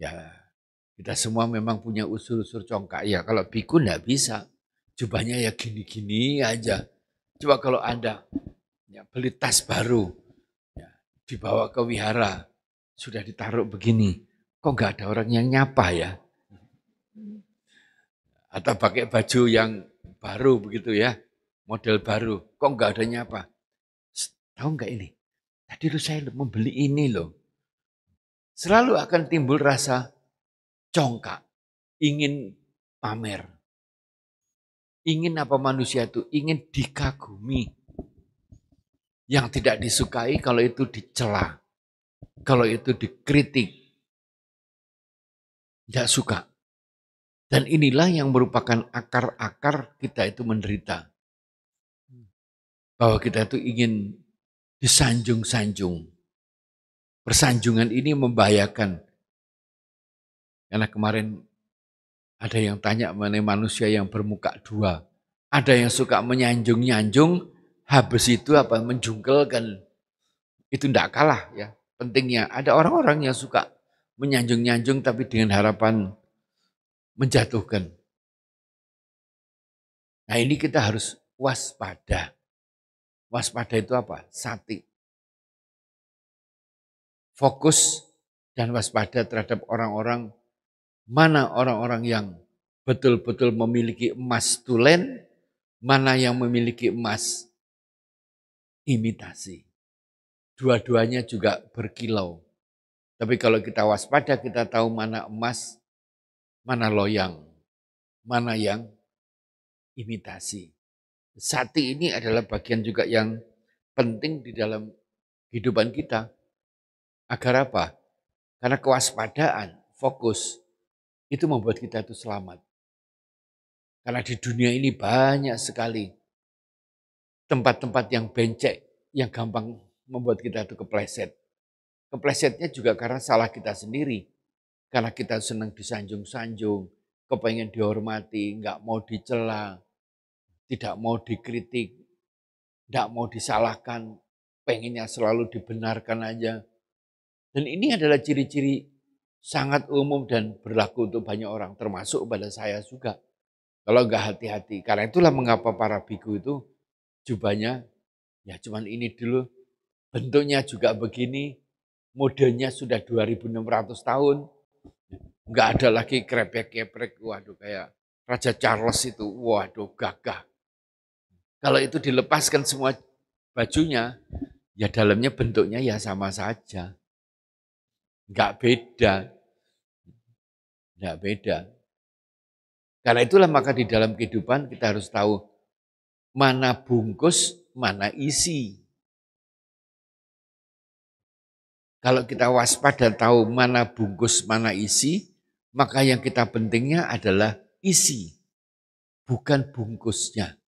Ya, kita semua memang punya usul-usul congkak. Ya, kalau pikun nggak bisa. Jubahnya ya gini-gini aja. Coba kalau Anda ya, beli tas baru, ya, dibawa ke wihara, sudah ditaruh begini, kok nggak ada orang yang nyapa ya? Atau pakai baju yang baru begitu ya, model baru, kok nggak ada nyapa? Tahu nggak ini? Tadi lu saya membeli ini loh. Selalu akan timbul rasa congkak, ingin pamer. Ingin apa manusia itu? Ingin dikagumi. Yang tidak disukai kalau itu dicelah kalau itu dikritik. Tidak suka. Dan inilah yang merupakan akar-akar kita itu menderita. Bahwa kita itu ingin disanjung-sanjung. Persanjungan ini membahayakan. Karena kemarin ada yang tanya mengenai manusia yang bermuka dua. Ada yang suka menyanjung-nyanjung, habis itu apa menjungkelkan. Itu tidak kalah ya pentingnya. Ada orang-orang yang suka menyanjung-nyanjung tapi dengan harapan menjatuhkan. Nah ini kita harus waspada. Waspada itu apa? Sati. Fokus dan waspada terhadap orang-orang, mana orang-orang yang betul-betul memiliki emas tulen, mana yang memiliki emas imitasi dua-duanya juga berkilau. Tapi kalau kita waspada, kita tahu mana emas, mana loyang, mana yang imitasi. Sati ini adalah bagian juga yang penting di dalam kehidupan kita. Agar apa? Karena kewaspadaan, fokus, itu membuat kita itu selamat. Karena di dunia ini banyak sekali tempat-tempat yang bencek, yang gampang membuat kita itu kepleset. Keplesetnya juga karena salah kita sendiri. Karena kita senang disanjung-sanjung, kepengen dihormati, nggak mau dicela, tidak mau dikritik, nggak mau disalahkan, pengennya selalu dibenarkan aja. Dan ini adalah ciri-ciri sangat umum dan berlaku untuk banyak orang, termasuk pada saya juga. Kalau nggak hati-hati, karena itulah mengapa para biku itu jubahnya ya cuman ini dulu bentuknya juga begini, modelnya sudah 2600 tahun, nggak ada lagi krepek keprek waduh kayak Raja Charles itu, waduh gagah. Kalau itu dilepaskan semua bajunya, ya dalamnya bentuknya ya sama saja. Enggak beda. Enggak beda. Karena itulah maka di dalam kehidupan kita harus tahu mana bungkus, mana isi. Kalau kita waspada tahu mana bungkus, mana isi, maka yang kita pentingnya adalah isi, bukan bungkusnya.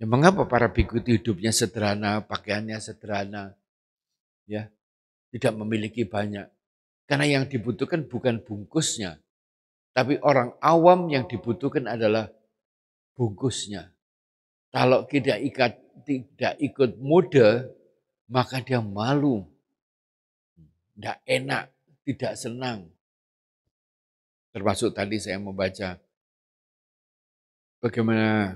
Ya, mengapa para biku hidupnya sederhana, pakaiannya sederhana, ya tidak memiliki banyak. Karena yang dibutuhkan bukan bungkusnya, tapi orang awam yang dibutuhkan adalah bungkusnya. Kalau tidak ikat, tidak ikut mode, maka dia malu tidak enak, tidak senang. Termasuk tadi saya membaca bagaimana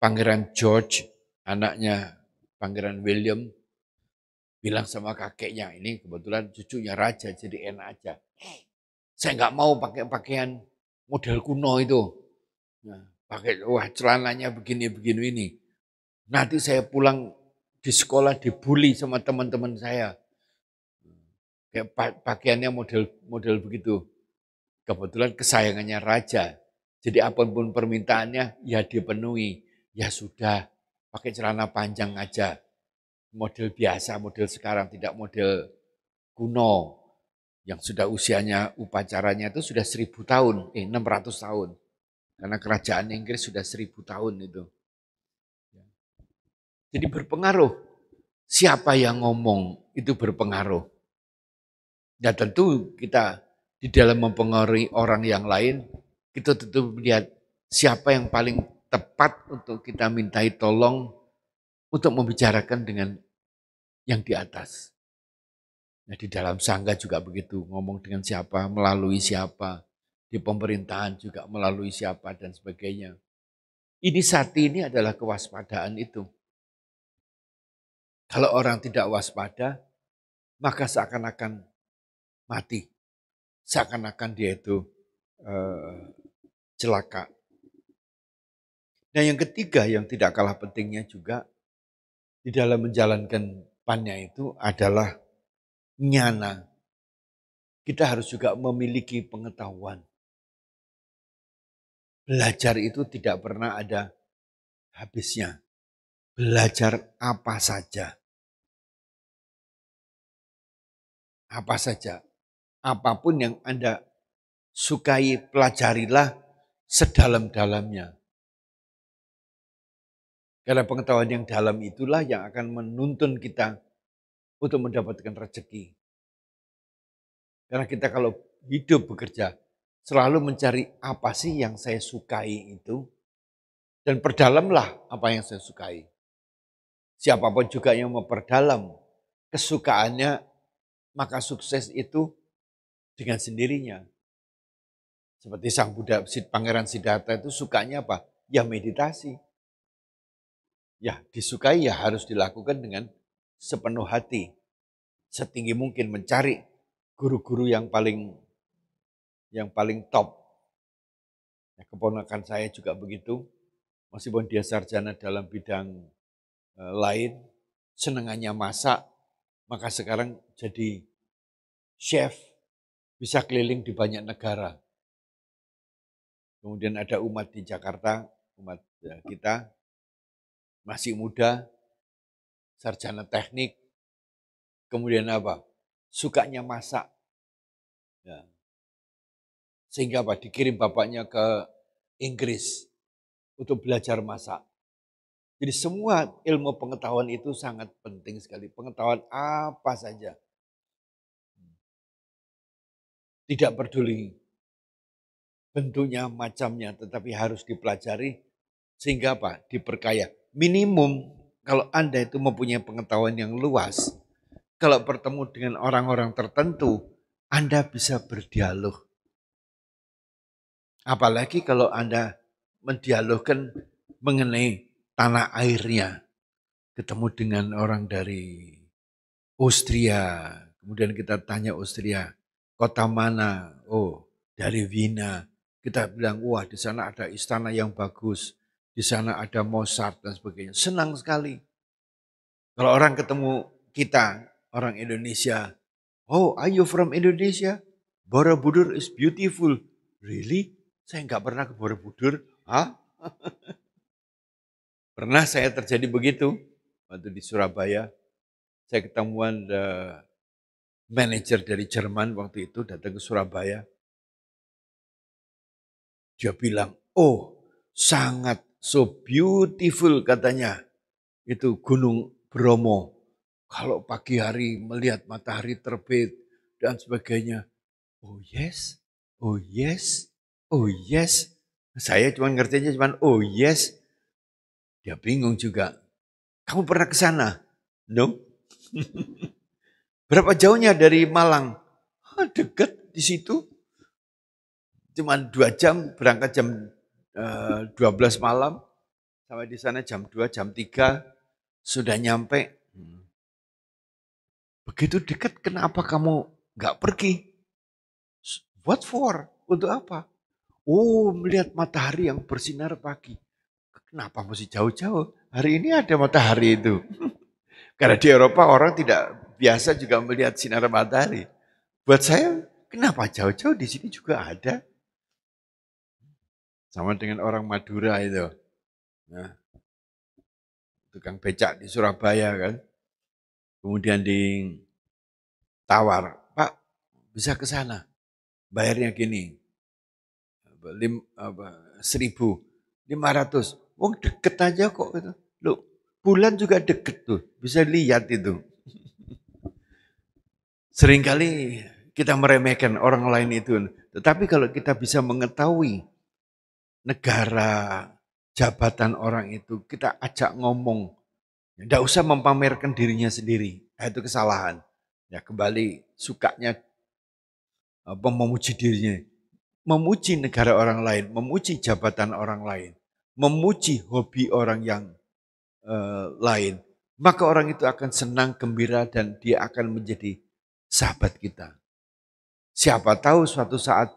Pangeran George, anaknya Pangeran William, bilang sama kakeknya, ini kebetulan cucunya raja, jadi enak aja. Saya nggak mau pakai pakaian model kuno itu. Nah, pakai wah celananya begini-begini ini. Nanti saya pulang di sekolah dibully sama teman-teman saya pakaiannya model model begitu. Kebetulan kesayangannya raja. Jadi apapun permintaannya ya dipenuhi. Ya sudah, pakai celana panjang aja. Model biasa, model sekarang, tidak model kuno. Yang sudah usianya upacaranya itu sudah seribu tahun, eh 600 tahun. Karena kerajaan Inggris sudah seribu tahun itu. Jadi berpengaruh. Siapa yang ngomong itu berpengaruh. Ya tentu kita di dalam mempengaruhi orang yang lain, kita tentu melihat siapa yang paling tepat untuk kita mintai tolong untuk membicarakan dengan yang di atas. Nah, di dalam sangga juga begitu, ngomong dengan siapa, melalui siapa, di pemerintahan juga melalui siapa dan sebagainya. Ini saat ini adalah kewaspadaan itu. Kalau orang tidak waspada, maka seakan-akan mati. Seakan-akan dia itu eh, celaka. Nah yang ketiga yang tidak kalah pentingnya juga di dalam menjalankan pannya itu adalah nyana. Kita harus juga memiliki pengetahuan. Belajar itu tidak pernah ada habisnya. Belajar apa saja. Apa saja apapun yang Anda sukai, pelajarilah sedalam-dalamnya. Karena pengetahuan yang dalam itulah yang akan menuntun kita untuk mendapatkan rezeki. Karena kita kalau hidup bekerja, selalu mencari apa sih yang saya sukai itu. Dan perdalamlah apa yang saya sukai. Siapapun juga yang memperdalam kesukaannya, maka sukses itu dengan sendirinya. Seperti sang Buddha, Pangeran Siddhartha itu sukanya apa? Ya meditasi. Ya disukai ya harus dilakukan dengan sepenuh hati. Setinggi mungkin mencari guru-guru yang paling yang paling top. Ya, keponakan saya juga begitu. Meskipun dia sarjana dalam bidang e, lain, senengannya masak, maka sekarang jadi chef bisa keliling di banyak negara. Kemudian ada umat di Jakarta, umat eh, kita masih muda, sarjana teknik, kemudian apa? Sukanya masak. Ya. Sehingga apa? Dikirim bapaknya ke Inggris untuk belajar masak. Jadi semua ilmu pengetahuan itu sangat penting sekali. Pengetahuan apa saja tidak peduli bentuknya, macamnya, tetapi harus dipelajari sehingga apa? Diperkaya. Minimum kalau Anda itu mempunyai pengetahuan yang luas, kalau bertemu dengan orang-orang tertentu, Anda bisa berdialog. Apalagi kalau Anda mendialogkan mengenai tanah airnya. Ketemu dengan orang dari Austria, kemudian kita tanya Austria, kota mana? Oh, dari Wina. Kita bilang, wah di sana ada istana yang bagus, di sana ada Mozart dan sebagainya. Senang sekali. Kalau orang ketemu kita, orang Indonesia, oh are you from Indonesia? Borobudur is beautiful. Really? Saya nggak pernah ke Borobudur. Hah? pernah saya terjadi begitu waktu di Surabaya. Saya ketemuan eh, manajer dari Jerman waktu itu datang ke Surabaya. Dia bilang, oh sangat so beautiful katanya. Itu Gunung Bromo. Kalau pagi hari melihat matahari terbit dan sebagainya. Oh yes, oh yes, oh yes. Saya cuma ngertinya cuma oh yes. Dia bingung juga. Kamu pernah ke sana? No. Berapa jauhnya dari Malang? Hah, deket di situ. Cuma dua jam, berangkat jam uh, eh, 12 malam. Sampai di sana jam 2, jam 3. Sudah nyampe. Hmm. Begitu dekat, kenapa kamu nggak pergi? What for? Untuk apa? Oh, melihat matahari yang bersinar pagi. Kenapa mesti jauh-jauh? Hari ini ada matahari itu. Karena di Eropa orang tidak biasa juga melihat sinar matahari. Buat saya, kenapa jauh-jauh di sini juga ada? Sama dengan orang Madura itu. Ya. tukang becak di Surabaya kan. Kemudian di tawar, Pak bisa ke sana, bayarnya gini, lim, apa, seribu, lima ratus, wong deket aja kok Gitu. Loh, bulan juga deket tuh, bisa lihat itu. Seringkali kita meremehkan orang lain itu. Tetapi kalau kita bisa mengetahui negara, jabatan orang itu, kita ajak ngomong. Tidak usah mempamerkan dirinya sendiri. Nah, itu kesalahan. Ya kembali sukanya apa, eh, memuji dirinya. Memuji negara orang lain, memuji jabatan orang lain, memuji hobi orang yang uh, lain. Maka orang itu akan senang, gembira, dan dia akan menjadi sahabat kita. Siapa tahu suatu saat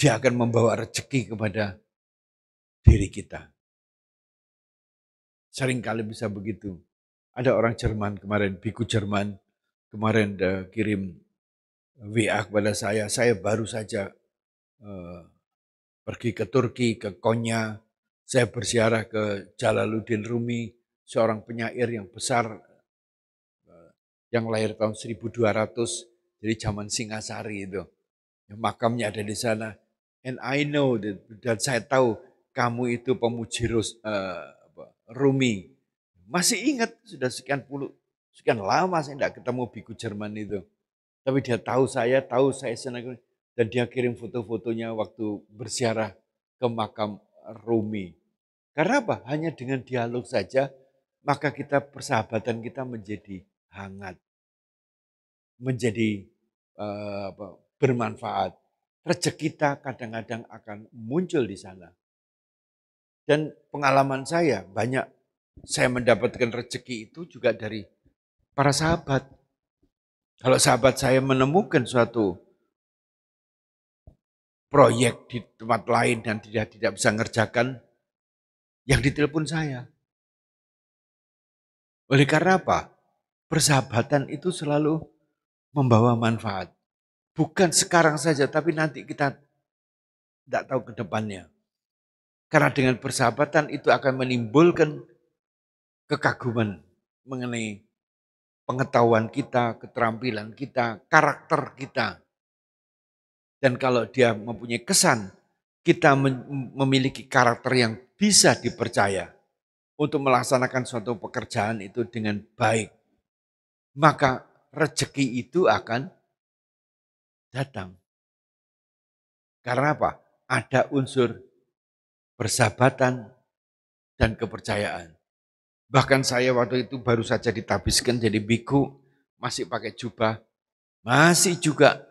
dia akan membawa rezeki kepada diri kita. Seringkali bisa begitu. Ada orang Jerman kemarin, biku Jerman, kemarin uh, kirim eh, WA kepada saya. Saya baru saja uh, pergi ke Turki, ke Konya. Saya bersiarah ke Jalaluddin Rumi, seorang penyair yang besar yang lahir tahun 1200 dari zaman Singasari itu. Yang makamnya ada di sana. And I know that, dan saya tahu kamu itu pemuji Rus, uh, Rumi. Masih ingat sudah sekian puluh sekian lama saya tidak ketemu biku Jerman itu. Tapi dia tahu saya, tahu saya senang dan dia kirim foto-fotonya waktu bersiarah ke makam Rumi. Karena apa? Hanya dengan dialog saja maka kita persahabatan kita menjadi hangat, menjadi uh, bermanfaat. Rezeki kita kadang-kadang akan muncul di sana. Dan pengalaman saya banyak saya mendapatkan rezeki itu juga dari para sahabat. Kalau sahabat saya menemukan suatu proyek di tempat lain dan tidak tidak bisa ngerjakan, yang ditelepon saya. Oleh karena apa? persahabatan itu selalu membawa manfaat. Bukan sekarang saja, tapi nanti kita tidak tahu ke depannya. Karena dengan persahabatan itu akan menimbulkan kekaguman mengenai pengetahuan kita, keterampilan kita, karakter kita. Dan kalau dia mempunyai kesan, kita memiliki karakter yang bisa dipercaya untuk melaksanakan suatu pekerjaan itu dengan baik maka rezeki itu akan datang. Karena apa? Ada unsur persahabatan dan kepercayaan. Bahkan saya waktu itu baru saja ditabiskan jadi biku, masih pakai jubah, masih juga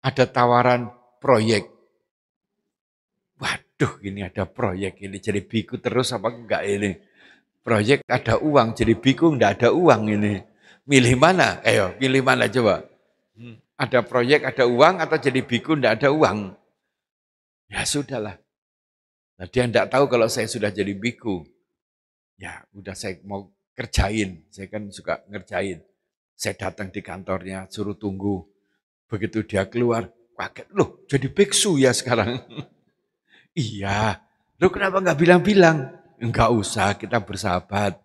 ada tawaran proyek. Waduh, ini ada proyek ini jadi biku terus apa enggak ini? Proyek ada uang, jadi biku enggak ada uang ini. Milih mana? Ayo, pilih mana coba? Hmm. Ada proyek, ada uang, atau jadi biku tidak ada uang? Ya sudahlah. Nah, dia tidak tahu kalau saya sudah jadi biku. Ya, udah saya mau kerjain. Saya kan suka ngerjain. Saya datang di kantornya, suruh tunggu. Begitu dia keluar, kaget. Loh, jadi biksu ya sekarang? iya. lo kenapa nggak bilang-bilang? Enggak usah, kita bersahabat.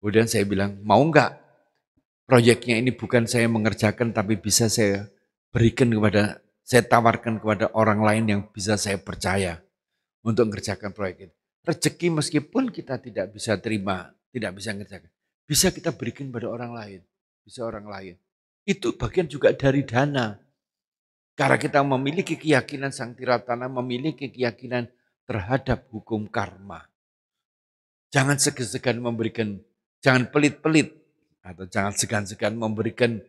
Kemudian saya bilang, mau nggak proyeknya ini bukan saya mengerjakan tapi bisa saya berikan kepada saya tawarkan kepada orang lain yang bisa saya percaya untuk mengerjakan proyek ini. Rezeki meskipun kita tidak bisa terima, tidak bisa mengerjakan, bisa kita berikan kepada orang lain, bisa orang lain. Itu bagian juga dari dana. Karena kita memiliki keyakinan sang tiratana, memiliki keyakinan terhadap hukum karma. Jangan segan-segan memberikan, jangan pelit-pelit atau jangan segan-segan memberikan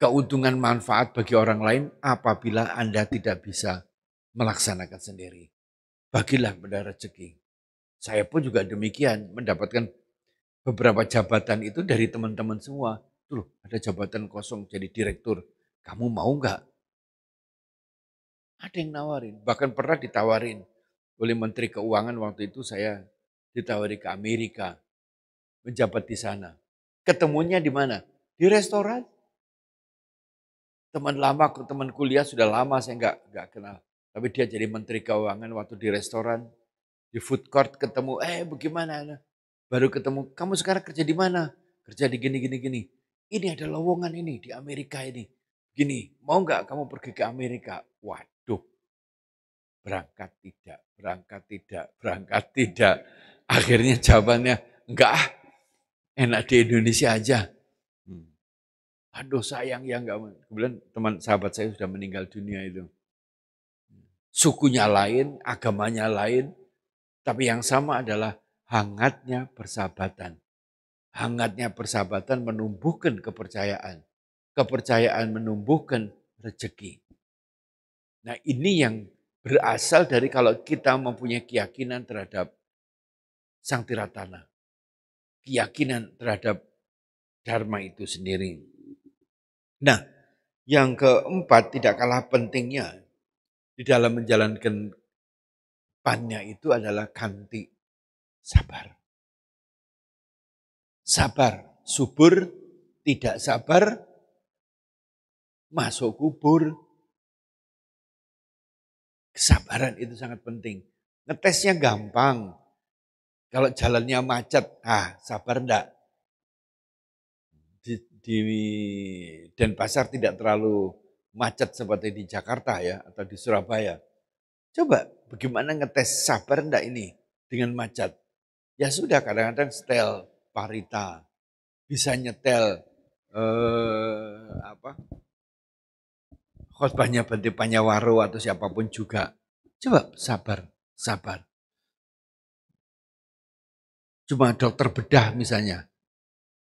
keuntungan manfaat bagi orang lain apabila Anda tidak bisa melaksanakan sendiri. Bagilah benda rezeki. Saya pun juga demikian mendapatkan beberapa jabatan itu dari teman-teman semua. Tuh, ada jabatan kosong jadi direktur. Kamu mau nggak? Ada yang nawarin. Bahkan pernah ditawarin oleh Menteri Keuangan waktu itu saya ditawari ke Amerika. Menjabat di sana. Ketemunya di mana? Di restoran. Teman lama, teman kuliah sudah lama saya nggak nggak kenal. Tapi dia jadi menteri keuangan waktu di restoran, di food court ketemu, eh bagaimana? Baru ketemu, kamu sekarang kerja di mana? Kerja di gini gini gini. Ini ada lowongan ini di Amerika ini. Gini, mau nggak kamu pergi ke Amerika? Waduh, berangkat tidak, berangkat tidak, berangkat tidak. Akhirnya jawabannya, enggak ah, enak di Indonesia aja. Hmm. Aduh sayang ya nggak. Kemudian teman sahabat saya sudah meninggal dunia itu. Sukunya lain, agamanya lain, tapi yang sama adalah hangatnya persahabatan. Hangatnya persahabatan menumbuhkan kepercayaan. Kepercayaan menumbuhkan rezeki. Nah ini yang berasal dari kalau kita mempunyai keyakinan terhadap sang tiratana keyakinan terhadap dharma itu sendiri. Nah, yang keempat tidak kalah pentingnya di dalam menjalankan pannya itu adalah kanti sabar. Sabar, subur, tidak sabar, masuk kubur. Kesabaran itu sangat penting. Ngetesnya gampang, kalau jalannya macet, ah sabar enggak? Di, di Denpasar tidak terlalu macet seperti di Jakarta ya atau di Surabaya. Coba bagaimana ngetes sabar enggak ini dengan macet? Ya sudah kadang-kadang setel parita, bisa nyetel eh, apa khotbahnya Bante Panyawaru atau siapapun juga. Coba sabar, sabar cuma dokter bedah misalnya.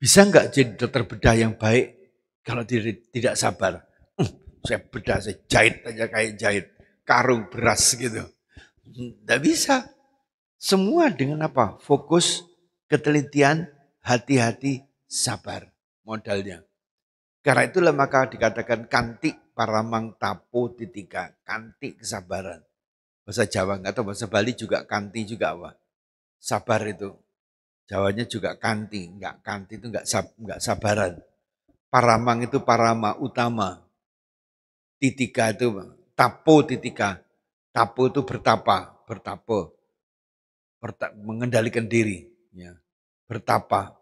Bisa nggak jadi dokter bedah yang baik kalau tidak sabar? Hmm, saya bedah, saya jahit aja kayak jahit karung beras gitu. Tidak bisa. Semua dengan apa? Fokus, ketelitian, hati-hati, sabar modalnya. Karena itulah maka dikatakan para paramang tapo titika, Kantik kesabaran. Bahasa Jawa nggak tahu bahasa Bali juga kanti juga apa? Sabar itu Jawanya juga kanti, enggak kanti itu enggak, sab, enggak sabaran. Paramang itu parama utama. Titika itu tapo titika. Tapo itu bertapa, bertapa. Berta, mengendalikan diri. Ya. Bertapa.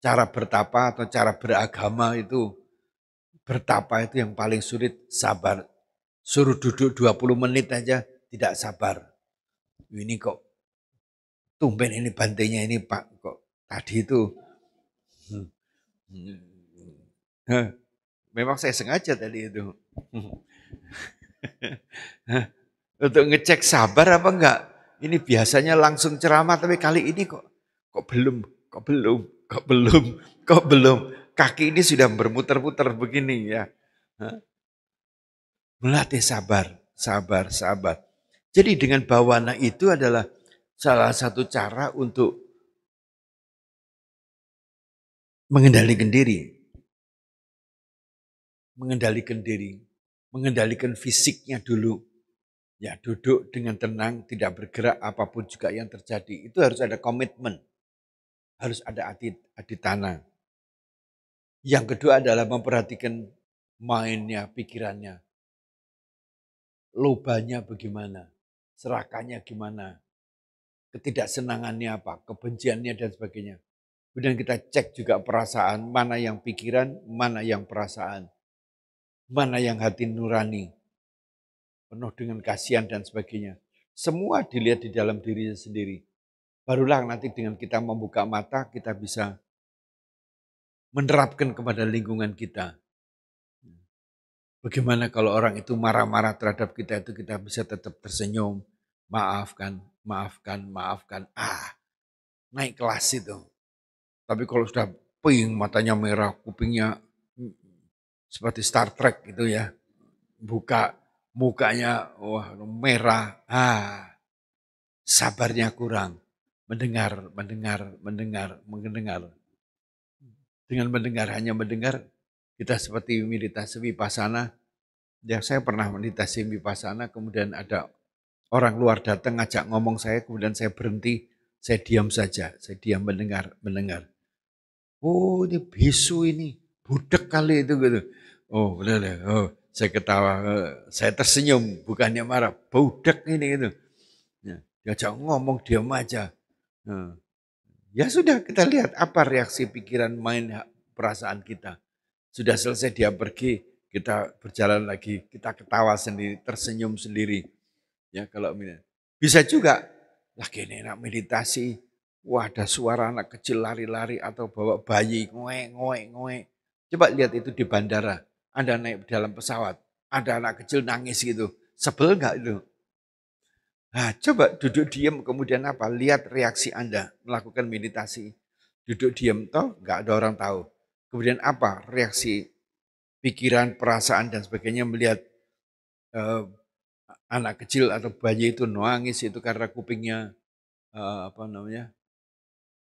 Cara bertapa atau cara beragama itu bertapa itu yang paling sulit sabar. Suruh duduk 20 menit aja tidak sabar. Ini kok tumben ini bantenya ini Pak kok tadi itu hmm, hmm, hmm, memang saya sengaja tadi itu untuk ngecek sabar apa enggak ini biasanya langsung ceramah tapi kali ini kok kok belum kok belum kok belum kok belum kaki ini sudah bermuter-muter begini ya melatih sabar sabar sabar jadi dengan bawana itu adalah salah satu cara untuk mengendalikan diri. Mengendalikan diri, mengendalikan fisiknya dulu. Ya duduk dengan tenang, tidak bergerak apapun juga yang terjadi. Itu harus ada komitmen. Harus ada adit, adit tanah. Yang kedua adalah memperhatikan mainnya, pikirannya. Lobanya bagaimana, serakanya gimana, ketidaksenangannya apa, kebenciannya dan sebagainya. Kemudian kita cek juga perasaan, mana yang pikiran, mana yang perasaan, mana yang hati nurani, penuh dengan kasihan dan sebagainya. Semua dilihat di dalam dirinya sendiri. Barulah nanti dengan kita membuka mata, kita bisa menerapkan kepada lingkungan kita. Bagaimana kalau orang itu marah-marah terhadap kita itu kita bisa tetap tersenyum, maafkan, maafkan, maafkan. Ah, naik kelas itu. Tapi kalau sudah pink, matanya merah, kupingnya mm, seperti Star Trek gitu ya. Buka mukanya wah merah. Ah, sabarnya kurang. Mendengar, mendengar, mendengar, mendengar. Dengan mendengar, hanya mendengar, kita seperti meditasi vipassana. Ya, saya pernah meditasi vipassana, kemudian ada orang luar datang ngajak ngomong saya, kemudian saya berhenti, saya diam saja, saya diam mendengar, mendengar. Oh ini bisu ini, budek kali itu gitu. Oh benar, oh saya ketawa, eh, saya tersenyum, bukannya marah, budek ini gitu. Ya, diajak ngomong diam aja. Nah, ya sudah kita lihat apa reaksi pikiran main perasaan kita. Sudah selesai dia pergi, kita berjalan lagi, kita ketawa sendiri, tersenyum sendiri. Ya kalau minat. Bisa juga lagi enak meditasi, wah ada suara anak kecil lari-lari atau bawa bayi ngoe-ngoe-ngoe. Coba lihat itu di bandara, Anda naik dalam pesawat, ada anak kecil nangis gitu. Sebel nggak itu? Nah, coba duduk diam kemudian apa? Lihat reaksi Anda melakukan meditasi. Duduk diam toh nggak ada orang tahu. Kemudian apa reaksi pikiran, perasaan dan sebagainya melihat eh, anak kecil atau bayi itu nangis itu karena kupingnya uh, apa namanya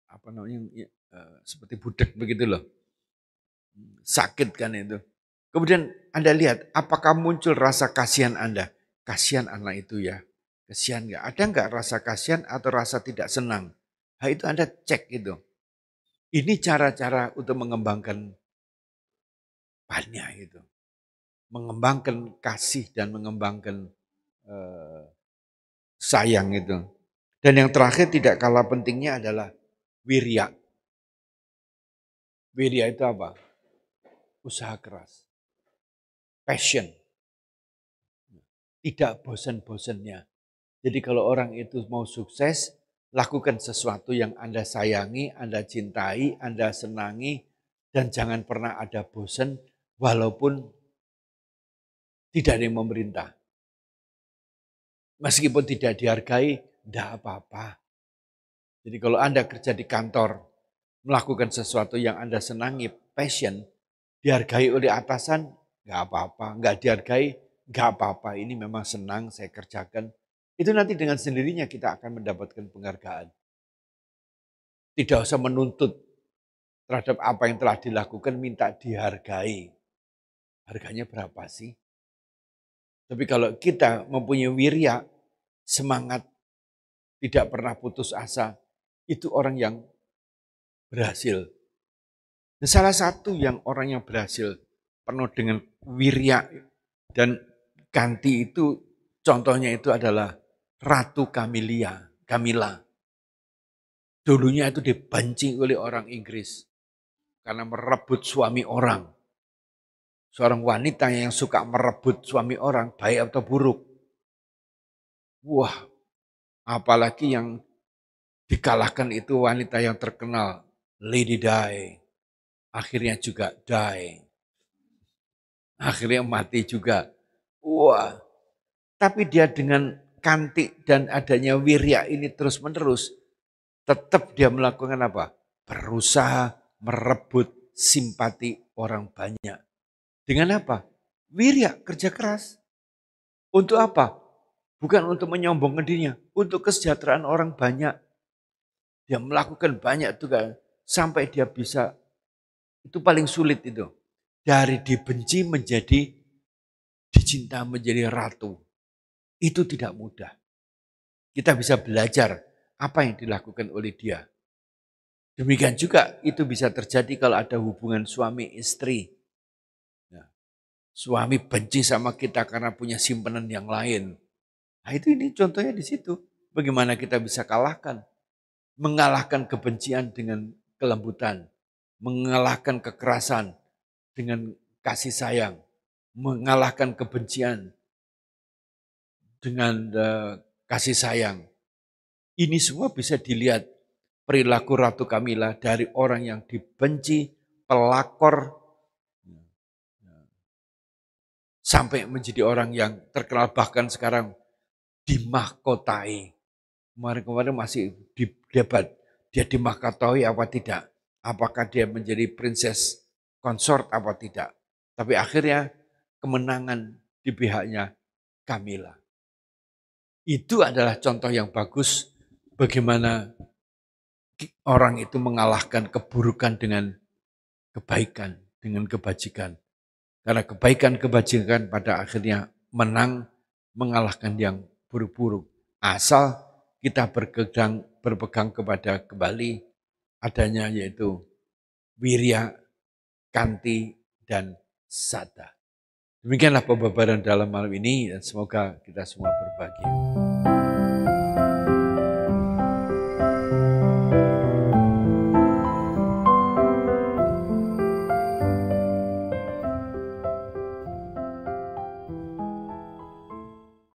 apa namanya uh, seperti budak begitu loh sakit kan itu kemudian anda lihat apakah muncul rasa kasihan anda kasihan anak itu ya kasihan nggak ada nggak rasa kasihan atau rasa tidak senang nah, itu anda cek gitu ini cara-cara untuk mengembangkan banyak itu mengembangkan kasih dan mengembangkan Eh, sayang itu. Dan yang terakhir tidak kalah pentingnya adalah wirya. Wirya itu apa? Usaha keras. Passion. Tidak bosan-bosannya. Jadi kalau orang itu mau sukses, lakukan sesuatu yang Anda sayangi, Anda cintai, Anda senangi, dan jangan pernah ada bosan walaupun tidak ada yang memerintah. Meskipun tidak dihargai, tidak apa-apa. Jadi kalau Anda kerja di kantor, melakukan sesuatu yang Anda senangi, passion, dihargai oleh atasan, nggak apa-apa. Nggak dihargai, nggak apa-apa. Ini memang senang saya kerjakan. Itu nanti dengan sendirinya kita akan mendapatkan penghargaan. Tidak usah menuntut terhadap apa yang telah dilakukan, minta dihargai. Harganya berapa sih? Tapi kalau kita mempunyai wirya, semangat, tidak pernah putus asa, itu orang yang berhasil. Dan nah, salah satu yang orang yang berhasil penuh dengan wirya dan ganti itu contohnya itu adalah Ratu Kamilia, Kamila. Dulunya itu dibanci oleh orang Inggris karena merebut suami orang. Seorang wanita yang suka merebut suami orang, baik atau buruk. Wah, apalagi yang dikalahkan itu wanita yang terkenal, Lady Di. Akhirnya juga die. Akhirnya mati juga. Wah, tapi dia dengan kantik dan adanya wirya ini terus-menerus, tetap dia melakukan apa? Berusaha merebut simpati orang banyak. Dengan apa? Wirya, kerja keras. Untuk apa? Bukan untuk menyombongkan dirinya, untuk kesejahteraan orang banyak. Dia melakukan banyak tugas kan, sampai dia bisa. Itu paling sulit itu. Dari dibenci menjadi dicinta menjadi ratu. Itu tidak mudah. Kita bisa belajar apa yang dilakukan oleh dia. Demikian juga itu bisa terjadi kalau ada hubungan suami istri Suami benci sama kita karena punya simpanan yang lain. Nah, itu ini contohnya di situ. Bagaimana kita bisa kalahkan? Mengalahkan kebencian dengan kelembutan, mengalahkan kekerasan dengan kasih sayang, mengalahkan kebencian dengan uh, kasih sayang. Ini semua bisa dilihat perilaku Ratu Kamila dari orang yang dibenci, pelakor sampai menjadi orang yang terkenal bahkan sekarang dimahkotai. Kemarin-kemarin masih debat, dia dimahkotai apa tidak? Apakah dia menjadi princess consort apa tidak? Tapi akhirnya kemenangan di pihaknya Camilla Itu adalah contoh yang bagus bagaimana orang itu mengalahkan keburukan dengan kebaikan, dengan kebajikan. Karena kebaikan-kebajikan pada akhirnya menang mengalahkan yang buruk-buruk. Asal kita berpegang, berpegang kepada kembali adanya yaitu wirya, kanti, dan sada Demikianlah pembabaran dalam malam ini dan semoga kita semua berbahagia.